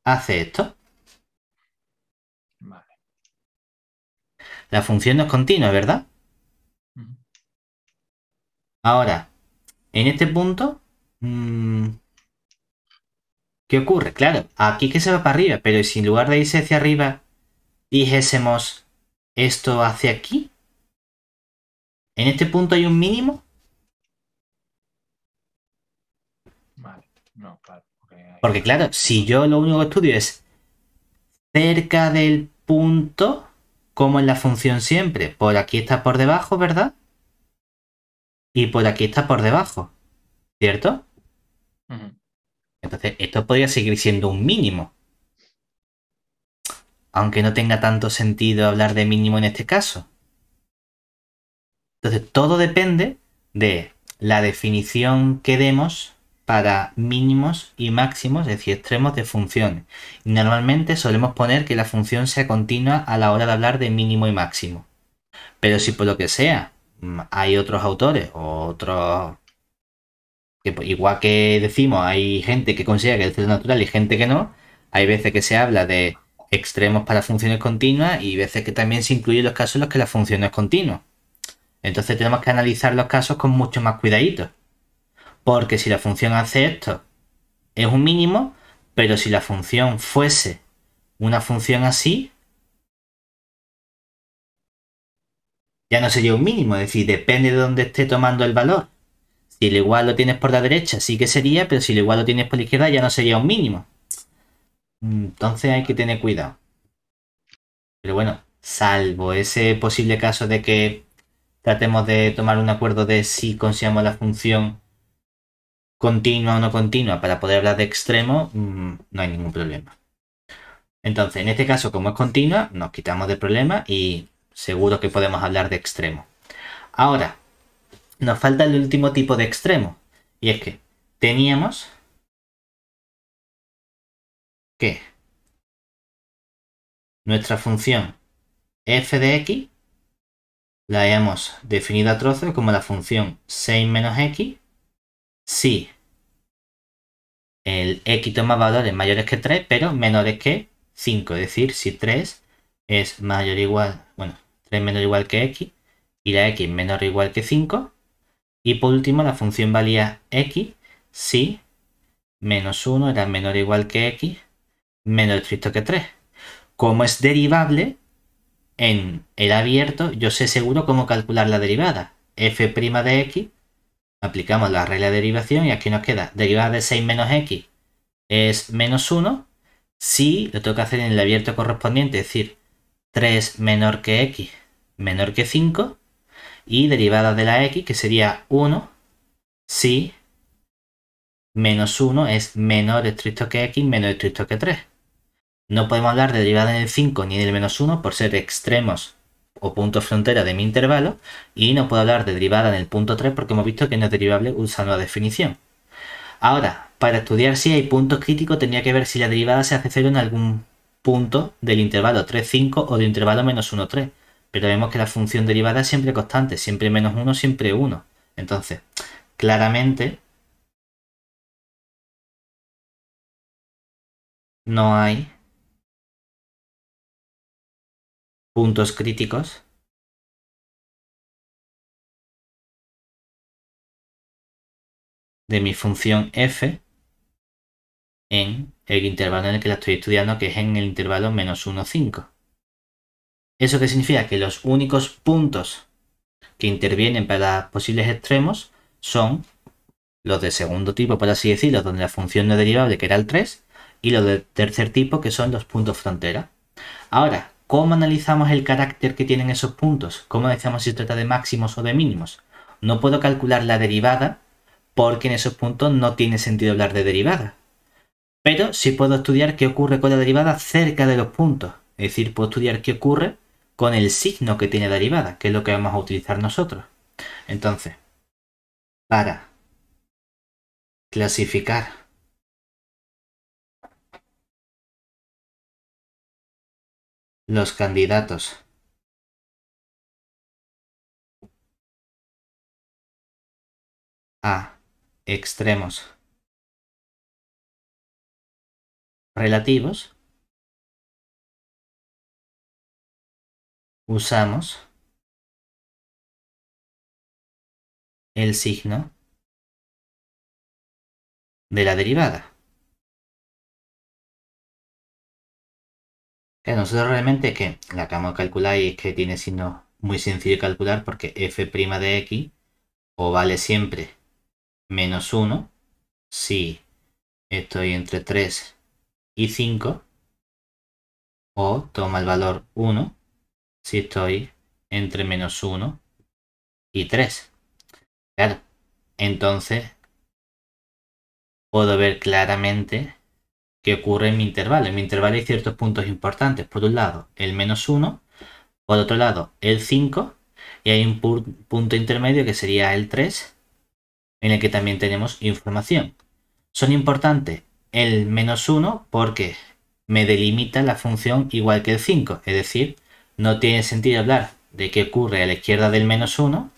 [SPEAKER 2] hace esto.
[SPEAKER 1] La función no es continua, ¿verdad? Ahora, en este punto, mm, ¿qué ocurre? Claro, aquí que se va para arriba, pero si en lugar de irse hacia arriba dijésemos esto hacia aquí. ¿En este punto hay un mínimo? Porque, claro, si yo lo único que estudio es cerca del punto, como en la función siempre, por aquí está por debajo, ¿verdad? Y por aquí está por debajo, ¿cierto? Entonces, esto podría seguir siendo un mínimo aunque no tenga tanto sentido hablar de mínimo en este caso. Entonces, todo depende de la definición que demos para mínimos y máximos, es decir, extremos de funciones. normalmente solemos poner que la función sea continua a la hora de hablar de mínimo y máximo. Pero si por lo que sea mm, hay otros autores otros... igual que decimos, hay gente que considera que es natural y gente que no, hay veces que se habla de extremos para funciones continuas y veces que también se incluyen los casos en los que la función es continua. Entonces tenemos que analizar los casos con mucho más cuidadito. Porque si la función hace esto, es un mínimo, pero si la función fuese una función así, ya no sería un mínimo, es decir, depende de dónde esté tomando el valor. Si el igual lo tienes por la derecha, sí que sería, pero si el igual lo tienes por la izquierda, ya no sería un mínimo. Entonces hay que tener cuidado. Pero bueno, salvo ese posible caso de que tratemos de tomar un acuerdo de si consigamos la función continua o no continua para poder hablar de extremo, mm, no hay ningún problema. Entonces, en este caso, como es continua, nos quitamos del problema y seguro que podemos hablar de extremo. Ahora, nos falta el último tipo de extremo, y es que teníamos
[SPEAKER 2] que nuestra función
[SPEAKER 1] f de x la hemos definido a trozos como la función 6 menos x si el x toma valores mayores que 3 pero menores que 5, es decir, si 3 es mayor o igual, bueno, 3 menor o igual que x y la x menor o igual que 5 y por último la función valía x si menos 1 era menor o igual que x menos estricto que 3. Como es derivable, en el abierto yo sé seguro cómo calcular la derivada. f' de x, aplicamos la regla de derivación y aquí nos queda derivada de 6 menos x es menos 1. Si lo tengo que hacer en el abierto correspondiente, es decir, 3 menor que x menor que 5 y derivada de la x que sería 1 si menos 1 es menor estricto que x menos estricto que 3. No podemos hablar de derivada en el 5 ni en el menos 1 por ser extremos o puntos frontera de mi intervalo y no puedo hablar de derivada en el punto 3 porque hemos visto que no es derivable usando la definición. Ahora, para estudiar si hay puntos críticos tenía que ver si la derivada se hace cero en algún punto del intervalo 3, 5 o del intervalo menos 3 Pero vemos que la función derivada es siempre constante, siempre menos 1, siempre 1. Entonces, claramente
[SPEAKER 2] no hay puntos críticos de mi función f en
[SPEAKER 1] el intervalo en el que la estoy estudiando, que es en el intervalo menos 1, 5. ¿Eso qué significa? Que los únicos puntos que intervienen para posibles extremos son los de segundo tipo, por así decirlo, donde la función no es derivable, que era el 3, y los de tercer tipo, que son los puntos frontera. Ahora, ¿Cómo analizamos el carácter que tienen esos puntos? ¿Cómo decimos si se trata de máximos o de mínimos? No puedo calcular la derivada porque en esos puntos no tiene sentido hablar de derivada. Pero sí puedo estudiar qué ocurre con la derivada cerca de los puntos. Es decir, puedo estudiar qué ocurre con el signo que tiene derivada, que es lo que vamos a utilizar nosotros. Entonces, para clasificar
[SPEAKER 2] los candidatos. A. Extremos. Relativos. Usamos el signo de la derivada.
[SPEAKER 1] Nosotros realmente es que la acabamos de calcular y es que tiene signos muy sencillo de calcular porque f' de x o vale siempre menos 1 si estoy entre 3 y 5 o toma el valor 1 si estoy entre menos 1 y 3. Claro, entonces puedo ver claramente que ocurre en mi intervalo. En mi intervalo hay ciertos puntos importantes. Por un lado, el menos 1, por otro lado, el 5, y hay un punto intermedio que sería el 3, en el que también tenemos información. Son importantes el menos 1 porque me delimita la función igual que el 5, es decir, no tiene sentido hablar de qué ocurre a la izquierda del menos 1,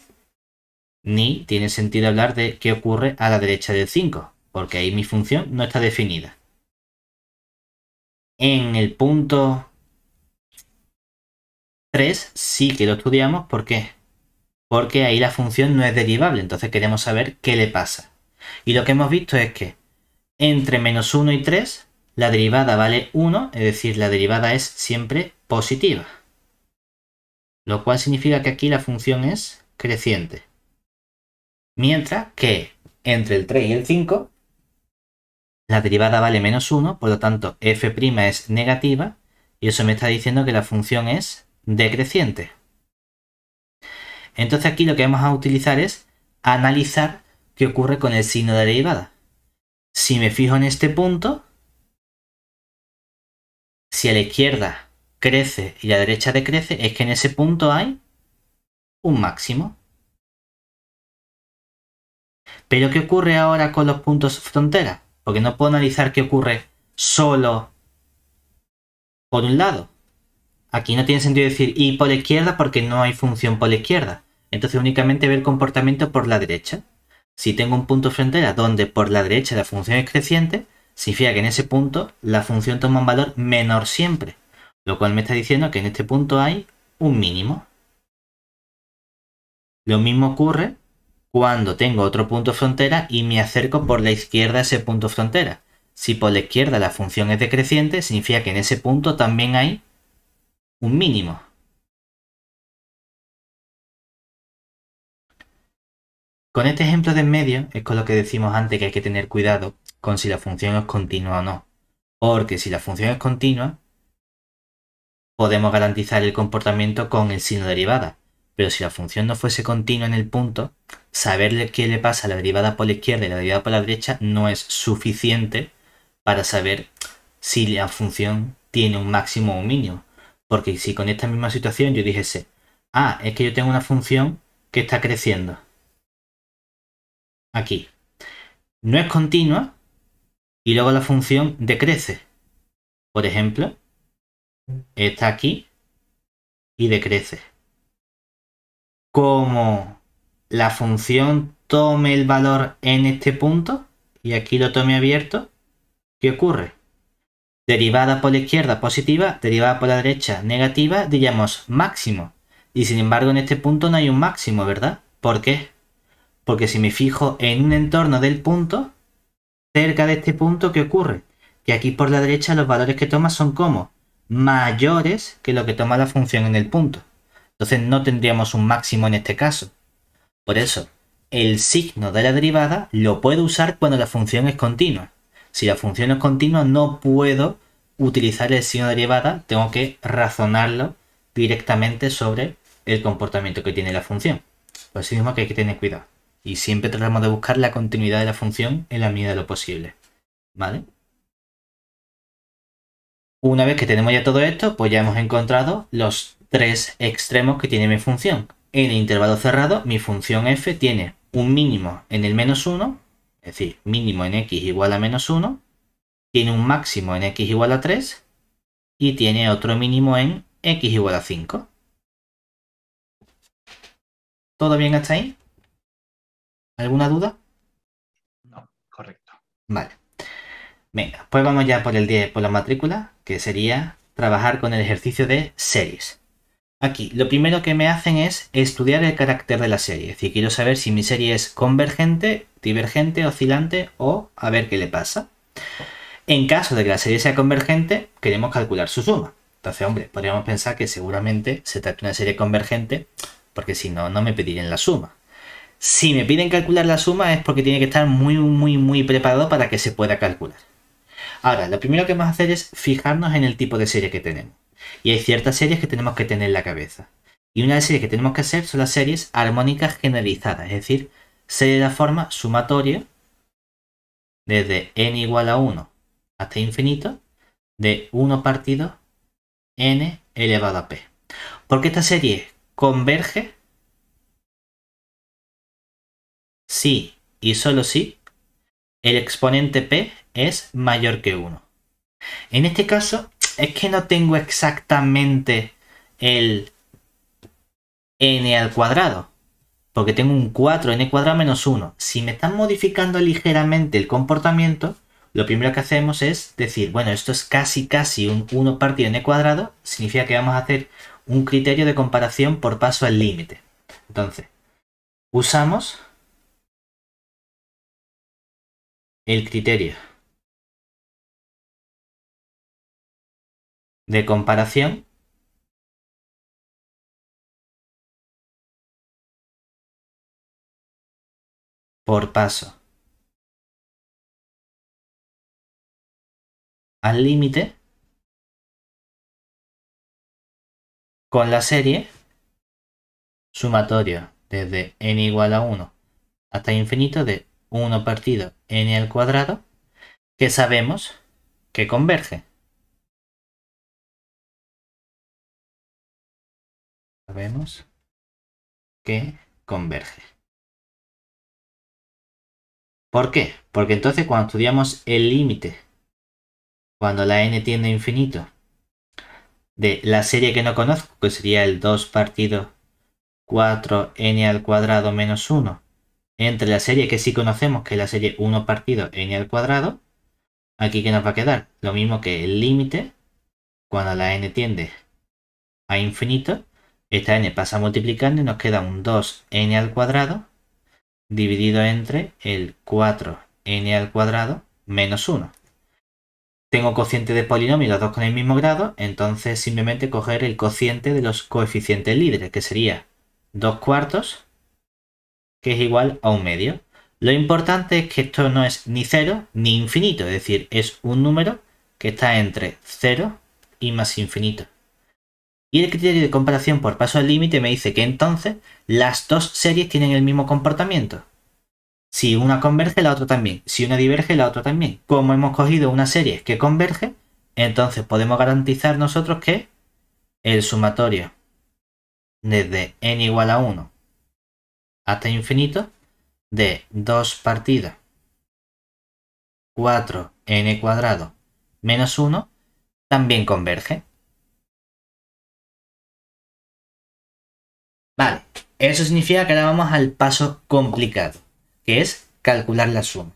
[SPEAKER 1] ni tiene sentido hablar de qué ocurre a la derecha del 5, porque ahí mi función no está definida en el punto 3 sí que lo estudiamos. ¿Por qué? Porque ahí la función no es derivable. Entonces queremos saber qué le pasa. Y lo que hemos visto es que entre menos 1 y 3 la derivada vale 1, es decir, la derivada es siempre positiva. Lo cual significa que aquí la función es creciente. Mientras que entre el 3 y el 5 la derivada vale menos 1, por lo tanto f' es negativa y eso me está diciendo que la función es decreciente. Entonces aquí lo que vamos a utilizar es analizar qué ocurre con el signo de derivada. Si me fijo en este punto, si a la izquierda crece y a la derecha decrece, es que en ese punto hay un máximo. Pero ¿qué ocurre ahora con los puntos frontera? porque no puedo analizar qué ocurre solo por un lado. Aquí no tiene sentido decir y por la izquierda porque no hay función por la izquierda. Entonces únicamente ve el comportamiento por la derecha. Si tengo un punto frontera donde por la derecha la función es creciente, significa que en ese punto la función toma un valor menor siempre. Lo cual me está diciendo que en este punto hay un mínimo. Lo mismo ocurre cuando tengo otro punto frontera y me acerco por la izquierda a ese punto frontera. Si por la izquierda la función es decreciente, significa que en ese punto también hay un mínimo. Con este ejemplo de en medio es con lo que decimos antes que hay que tener cuidado con si la función es continua o no. Porque si la función es continua, podemos garantizar el comportamiento con el signo derivada. Pero si la función no fuese continua en el punto, saberle qué le pasa a la derivada por la izquierda y la derivada por la derecha no es suficiente para saber si la función tiene un máximo o un mínimo. Porque si con esta misma situación yo dijese, ah, es que yo tengo una función que está creciendo. Aquí. No es continua y luego la función decrece. Por ejemplo, está aquí y decrece como la función tome el valor en este punto y aquí lo tome abierto, ¿qué ocurre? Derivada por la izquierda positiva, derivada por la derecha negativa, diríamos máximo. Y sin embargo en este punto no hay un máximo, ¿verdad? ¿Por qué? Porque si me fijo en un entorno del punto, cerca de este punto, ¿qué ocurre? Que aquí por la derecha los valores que toma son como mayores que lo que toma la función en el punto. Entonces no tendríamos un máximo en este caso. Por eso, el signo de la derivada lo puedo usar cuando la función es continua. Si la función es continua no puedo utilizar el signo de derivada, tengo que razonarlo directamente sobre el comportamiento que tiene la función. Por eso mismo que hay que tener cuidado. Y siempre tratamos de buscar la continuidad de la función en la medida de lo posible. ¿Vale? Una vez que tenemos ya todo esto, pues ya hemos encontrado los tres extremos que tiene mi función. En el intervalo cerrado, mi función f tiene un mínimo en el menos 1, es decir, mínimo en x igual a menos 1, tiene un máximo en x igual a 3 y tiene otro mínimo en x igual a 5.
[SPEAKER 2] ¿Todo bien hasta ahí?
[SPEAKER 1] ¿Alguna duda? No, correcto. Vale. Venga, pues vamos ya por el 10, por la matrícula, que sería trabajar con el ejercicio de series. Aquí, lo primero que me hacen es estudiar el carácter de la serie. Es decir, quiero saber si mi serie es convergente, divergente, oscilante o a ver qué le pasa. En caso de que la serie sea convergente, queremos calcular su suma. Entonces, hombre, podríamos pensar que seguramente se trata de una serie convergente, porque si no, no me pedirían la suma. Si me piden calcular la suma es porque tiene que estar muy, muy, muy preparado para que se pueda calcular. Ahora, lo primero que vamos a hacer es fijarnos en el tipo de serie que tenemos. Y hay ciertas series que tenemos que tener en la cabeza. Y una de las series que tenemos que hacer son las series armónicas generalizadas, es decir, serie de la forma sumatoria desde n igual a 1 hasta infinito de 1 partido n elevado a p. Porque esta serie converge si y solo si el exponente p es mayor que 1. En este caso, es que no tengo exactamente el n al cuadrado. Porque tengo un 4n cuadrado menos 1. Si me están modificando ligeramente el comportamiento, lo primero que hacemos es decir, bueno, esto es casi casi un 1 partido n cuadrado. Significa que vamos a hacer un criterio de comparación por paso al límite. Entonces, usamos
[SPEAKER 2] el criterio de comparación por paso al límite con la serie
[SPEAKER 1] sumatoria desde n igual a 1 hasta infinito de 1 partido n al cuadrado que sabemos
[SPEAKER 2] que converge. sabemos que converge.
[SPEAKER 1] ¿Por qué? Porque entonces cuando estudiamos el límite, cuando la n tiende a infinito, de la serie que no conozco, que sería el 2 partido 4n al cuadrado menos 1, entre la serie que sí conocemos, que es la serie 1 partido n al cuadrado, aquí que nos va a quedar lo mismo que el límite, cuando la n tiende a infinito, esta n pasa multiplicando y nos queda un 2n al cuadrado dividido entre el 4n al cuadrado menos 1. Tengo cociente de polinomios, los dos con el mismo grado, entonces simplemente coger el cociente de los coeficientes líderes, que sería 2 cuartos, que es igual a un medio. Lo importante es que esto no es ni cero ni infinito, es decir, es un número que está entre 0 y más infinito. Y el criterio de comparación por paso al límite me dice que entonces las dos series tienen el mismo comportamiento. Si una converge, la otra también. Si una diverge, la otra también. Como hemos cogido una serie que converge, entonces podemos garantizar nosotros que el sumatorio desde n igual a 1 hasta infinito de 2 partidas 4n cuadrado
[SPEAKER 2] menos 1 también converge.
[SPEAKER 1] Vale, eso significa que ahora vamos al paso complicado, que es calcular la suma.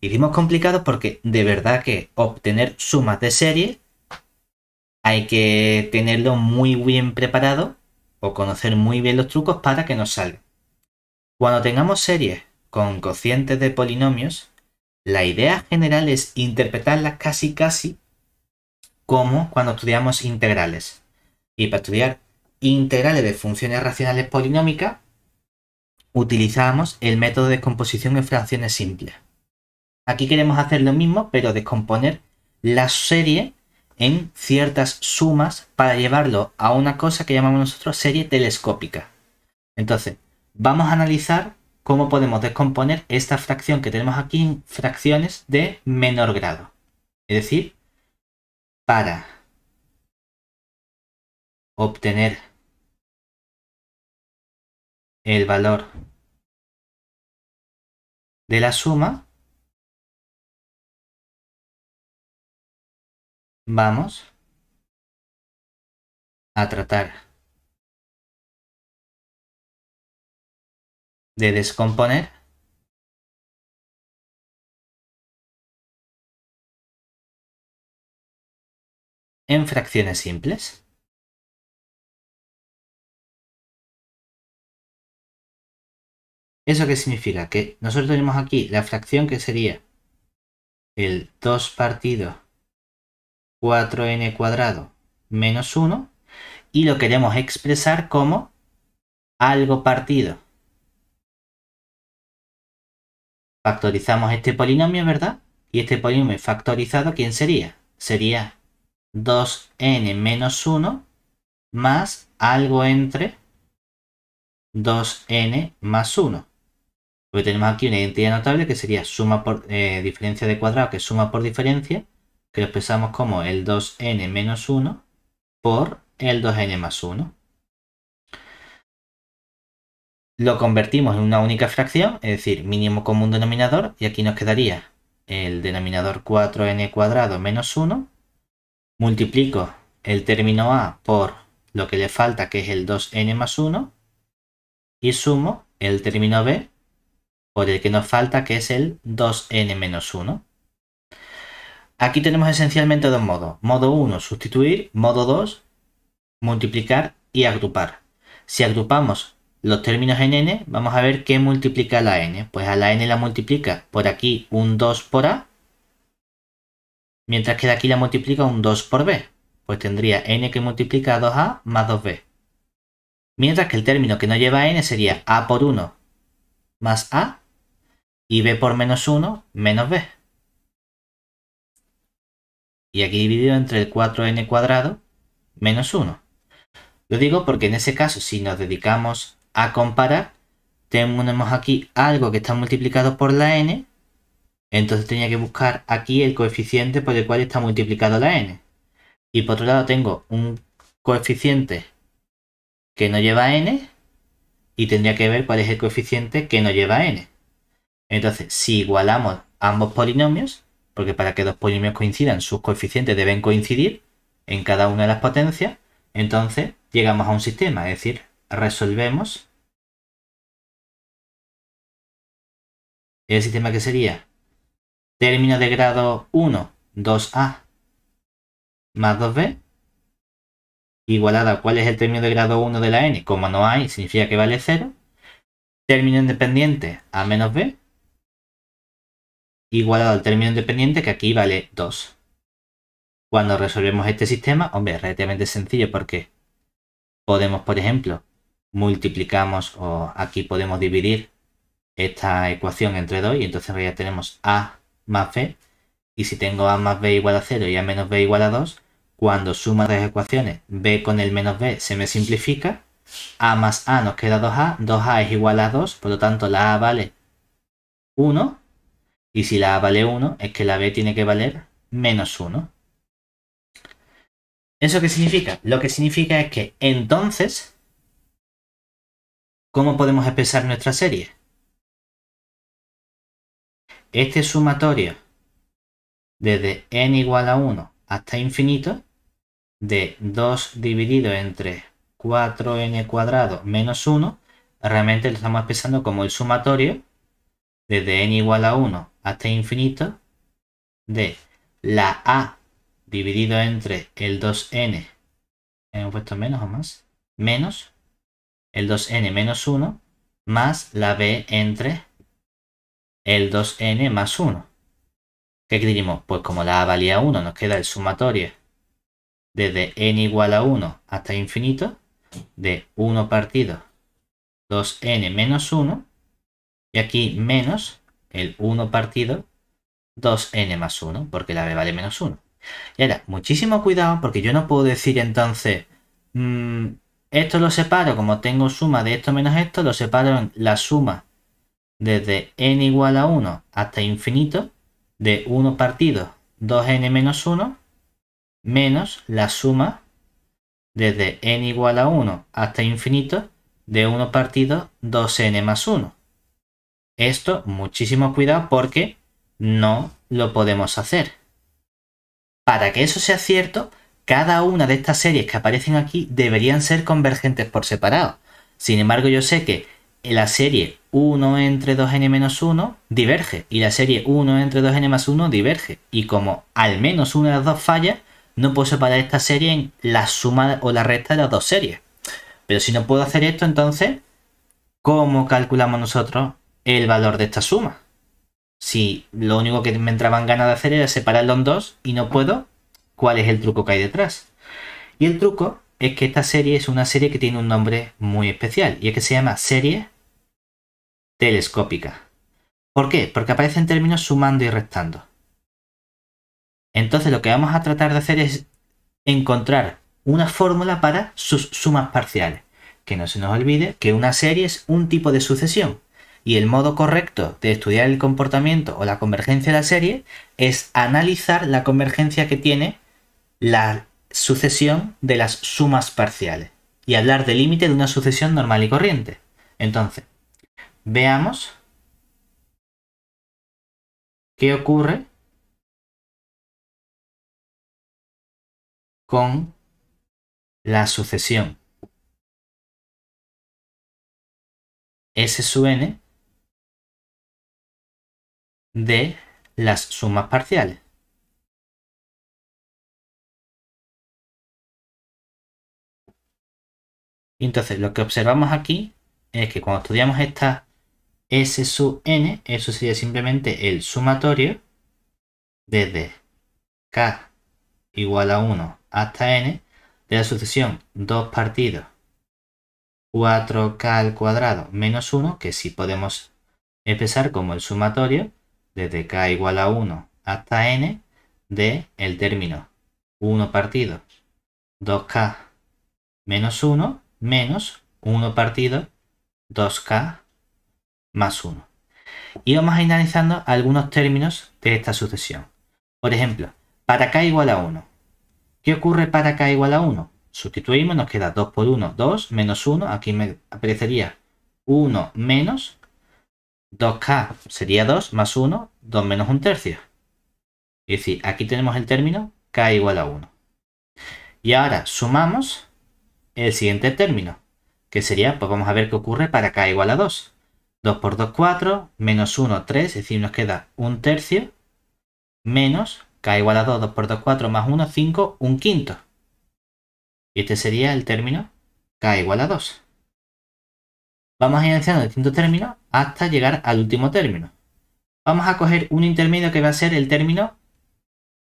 [SPEAKER 1] Hicimos complicado porque de verdad que obtener sumas de serie hay que tenerlo muy bien preparado o conocer muy bien los trucos para que nos salga. Cuando tengamos series con cocientes de polinomios, la idea general es interpretarlas casi casi como cuando estudiamos integrales. Y para estudiar integrales de funciones racionales polinómicas, utilizamos el método de descomposición en fracciones simples. Aquí queremos hacer lo mismo, pero descomponer la serie en ciertas sumas para llevarlo a una cosa que llamamos nosotros serie telescópica. Entonces, vamos a analizar cómo podemos descomponer esta fracción que tenemos aquí en fracciones de menor grado. Es decir, para obtener
[SPEAKER 2] el valor de la suma, vamos a tratar de descomponer en fracciones simples. ¿Eso qué significa? Que nosotros
[SPEAKER 1] tenemos aquí la fracción que sería el 2 partido 4n cuadrado menos 1 y lo queremos expresar como algo partido. Factorizamos este polinomio, ¿verdad? Y este polinomio factorizado, ¿quién sería? Sería 2n menos 1 más algo entre 2n más 1. Porque tenemos aquí una identidad notable que sería suma por eh, diferencia de cuadrado, que es suma por diferencia, que lo expresamos como el 2n menos 1 por el 2n más 1. Lo convertimos en una única fracción, es decir, mínimo común denominador, y aquí nos quedaría el denominador 4n cuadrado menos 1. Multiplico el término a por lo que le falta, que es el 2n más 1, y sumo el término b por el que nos falta, que es el 2n-1. Aquí tenemos esencialmente dos modos. Modo 1, sustituir. Modo 2, multiplicar y agrupar. Si agrupamos los términos en n, vamos a ver qué multiplica la n. Pues a la n la multiplica por aquí un 2 por a, mientras que de aquí la multiplica un 2 por b. Pues tendría n que multiplica a 2a más 2b. Mientras que el término que no lleva n sería a por 1 más a y b por menos 1 menos b. Y aquí dividido entre el 4n cuadrado menos 1. Lo digo porque en ese caso, si nos dedicamos a comparar, tenemos aquí algo que está multiplicado por la n, entonces tenía que buscar aquí el coeficiente por el cual está multiplicado la n. Y por otro lado tengo un coeficiente que no lleva n, y tendría que ver cuál es el coeficiente que no lleva n. Entonces, si igualamos ambos polinomios, porque para que dos polinomios coincidan, sus coeficientes deben coincidir en cada una de las potencias, entonces llegamos a un sistema, es decir, resolvemos el sistema que sería término de grado 1, 2a más 2b igualada a cuál es el término de grado 1 de la n, como no hay, significa que vale 0. Término independiente a menos b igualado al término independiente que aquí vale 2. Cuando resolvemos este sistema, hombre, es relativamente sencillo porque podemos, por ejemplo, multiplicamos o aquí podemos dividir esta ecuación entre 2 y entonces ya tenemos a más b y si tengo a más b igual a 0 y a menos b igual a 2, cuando suma las ecuaciones b con el menos b se me simplifica, a más a nos queda 2a, 2a es igual a 2, por lo tanto la a vale 1 y si la A vale 1, es que la B tiene que valer menos 1. ¿Eso qué significa? Lo que significa es que entonces,
[SPEAKER 2] ¿cómo podemos expresar nuestra serie?
[SPEAKER 1] Este sumatorio desde n igual a 1 hasta infinito de 2 dividido entre 4n cuadrado menos 1, realmente lo estamos expresando como el sumatorio desde n igual a 1 hasta infinito de la a dividido entre el 2n, hemos puesto menos o más, menos el 2n menos 1 más la b entre el 2n más 1. ¿Qué diríamos? Pues como la a valía 1 nos queda el sumatorio desde n igual a 1 hasta infinito de 1 partido 2n menos 1 y aquí menos el 1 partido 2n más 1, porque la b vale menos 1. Y ahora, muchísimo cuidado, porque yo no puedo decir entonces, mm, esto lo separo, como tengo suma de esto menos esto, lo separo en la suma desde n igual a 1 hasta infinito de 1 partido 2n menos 1 menos la suma desde n igual a 1 hasta infinito de 1 partido 2n más 1. Esto, muchísimo cuidado porque no lo podemos hacer. Para que eso sea cierto, cada una de estas series que aparecen aquí deberían ser convergentes por separado. Sin embargo, yo sé que la serie 1 entre 2n-1 diverge y la serie 1 entre 2n-1 diverge. Y como al menos una de las dos falla, no puedo separar esta serie en la suma o la resta de las dos series. Pero si no puedo hacer esto, entonces, ¿cómo calculamos nosotros el valor de esta suma. Si lo único que me entraban ganas de hacer era separarlo en dos y no puedo, ¿cuál es el truco que hay detrás? Y el truco es que esta serie es una serie que tiene un nombre muy especial y es que se llama serie telescópica. ¿Por qué? Porque aparecen términos sumando y restando. Entonces lo que vamos a tratar de hacer es encontrar una fórmula para sus sumas parciales. Que no se nos olvide que una serie es un tipo de sucesión y el modo correcto de estudiar el comportamiento o la convergencia de la serie es analizar la convergencia que tiene la sucesión de las sumas parciales y hablar del límite de una sucesión normal y corriente. Entonces, veamos
[SPEAKER 2] qué ocurre con la sucesión S sub n de las sumas parciales. entonces
[SPEAKER 1] lo que observamos aquí es que cuando estudiamos esta S sub n, eso sería simplemente el sumatorio desde k igual a 1 hasta n de la sucesión 2 partidos 4k al cuadrado menos 1, que sí podemos empezar como el sumatorio desde k igual a 1 hasta n de el término 1 partido 2k menos 1 menos 1 partido 2k más 1. Y vamos a ir analizando algunos términos de esta sucesión. Por ejemplo, para k igual a 1. ¿Qué ocurre para k igual a 1? Sustituimos, nos queda 2 por 1, 2 menos 1. Aquí me aparecería 1 menos 2K sería 2 más 1, 2 menos un tercio. Es decir, aquí tenemos el término K igual a 1. Y ahora sumamos el siguiente término, que sería, pues vamos a ver qué ocurre para K igual a 2. 2 por 2, 4, menos 1, 3, es decir, nos queda un tercio, menos K igual a 2, 2 por 2, 4, más 1, 5, 1 quinto. Y este sería el término K igual a 2. Vamos a ir distintos término hasta llegar al último término. Vamos a coger un intermedio que va a ser el término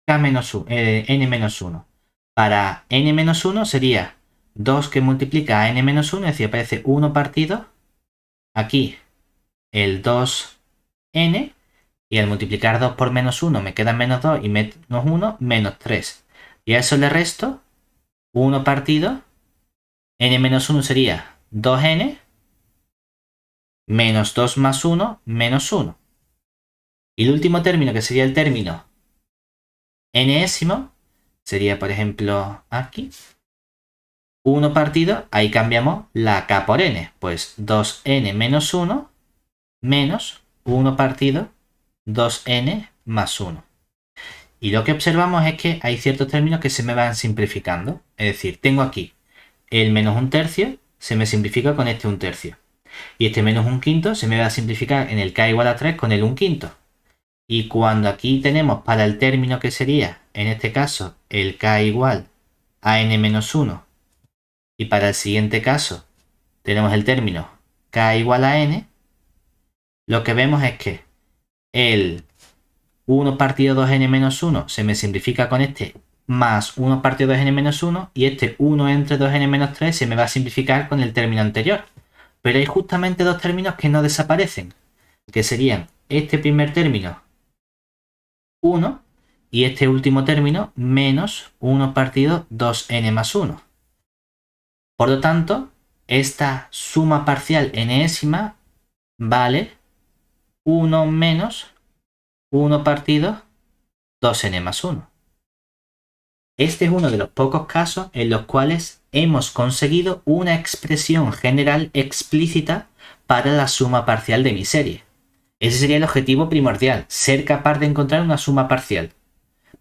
[SPEAKER 1] K n-1. Eh, Para n-1 sería 2 que multiplica a n-1, es decir, aparece 1 partido. Aquí el 2n y al multiplicar 2 por menos 1 me quedan menos 2 y menos 1, menos 3. Y a eso le resto 1 partido. n 1 sería 2n menos 2 más 1, menos 1. Y el último término, que sería el término nésimo, sería por ejemplo aquí, 1 partido, ahí cambiamos la k por n, pues 2n menos 1 menos 1 partido 2n más 1. Y lo que observamos es que hay ciertos términos que se me van simplificando. Es decir, tengo aquí el menos 1 tercio, se me simplifica con este 1 tercio. Y este menos un quinto se me va a simplificar en el k igual a 3 con el 1 quinto. Y cuando aquí tenemos para el término que sería, en este caso, el k igual a n menos 1. Y para el siguiente caso tenemos el término k igual a n. Lo que vemos es que el 1 partido 2n menos 1 se me simplifica con este más 1 partido 2n menos 1 y este 1 entre 2n menos 3 se me va a simplificar con el término anterior. Pero hay justamente dos términos que no desaparecen, que serían este primer término 1 y este último término menos 1 partido 2n más 1. Por lo tanto, esta suma parcial enésima vale 1 menos 1 partido 2n más 1. Este es uno de los pocos casos en los cuales hemos conseguido una expresión general explícita para la suma parcial de mi serie. Ese sería el objetivo primordial, ser capaz de encontrar una suma parcial.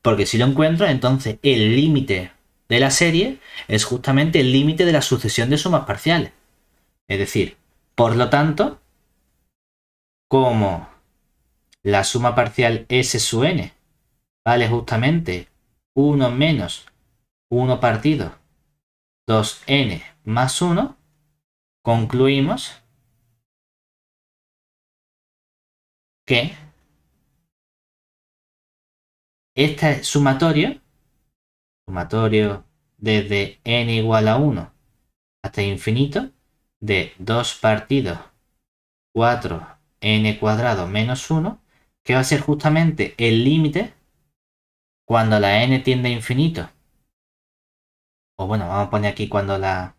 [SPEAKER 1] Porque si lo encuentro, entonces el límite de la serie es justamente el límite de la sucesión de sumas parciales. Es decir, por lo tanto, como la suma parcial S sub n vale justamente 1 menos 1 partido 2n más 1,
[SPEAKER 2] concluimos que
[SPEAKER 1] este sumatorio, sumatorio desde n igual a 1 hasta infinito, de 2 partido 4n cuadrado menos 1, que va a ser justamente el límite cuando la n tiende a infinito. O bueno, vamos a poner aquí cuando la...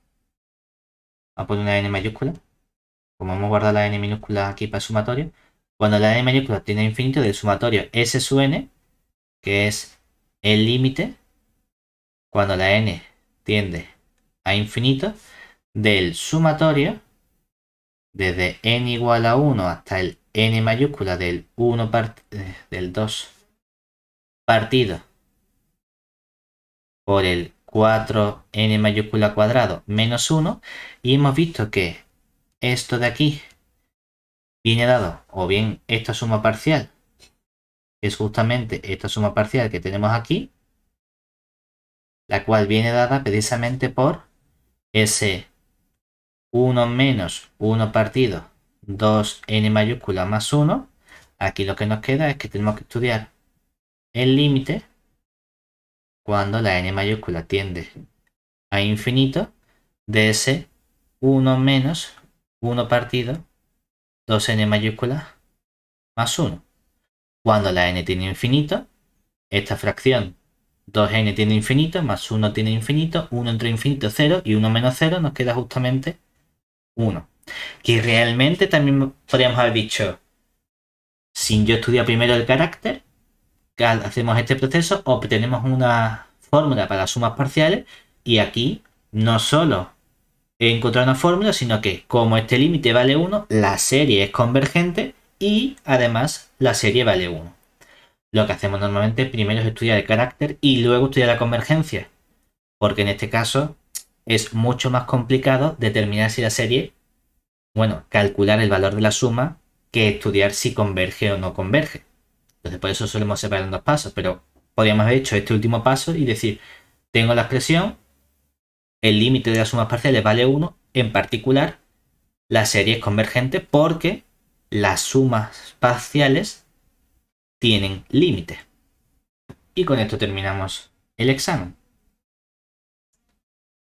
[SPEAKER 1] Vamos a poner una n mayúscula. Como hemos guardado la n minúscula aquí para el sumatorio. Cuando la n mayúscula tiende a infinito del sumatorio s sub n, que es el límite, cuando la n tiende a infinito, del sumatorio, desde n igual a 1 hasta el n mayúscula del 1 parte, eh, del 2 partido por el 4n mayúscula cuadrado menos 1 y hemos visto que esto de aquí viene dado o bien esta suma parcial es justamente esta suma parcial que tenemos aquí la cual viene dada precisamente por ese 1 menos 1 partido 2n mayúscula más 1 aquí lo que nos queda es que tenemos que estudiar el límite cuando la n mayúscula tiende a infinito de ese 1 menos 1 partido 2n mayúscula más 1. Cuando la n tiene infinito, esta fracción 2n tiene infinito, más 1 tiene infinito, 1 entre infinito 0 y 1 menos 0 nos queda justamente 1. Que realmente también podríamos haber dicho, sin yo estudiar primero el carácter, hacemos este proceso obtenemos una fórmula para sumas parciales y aquí no solo he encontrado una fórmula, sino que como este límite vale 1, la serie es convergente y además la serie vale 1. Lo que hacemos normalmente primero es estudiar el carácter y luego estudiar la convergencia, porque en este caso es mucho más complicado determinar si la serie, bueno, calcular el valor de la suma que estudiar si converge o no converge. Entonces pues por eso solemos separar en dos pasos, pero podríamos haber hecho este último paso y decir, tengo la expresión, el límite de las sumas parciales vale 1, en particular la serie es convergente porque las sumas parciales tienen límite. Y con esto terminamos el
[SPEAKER 2] examen.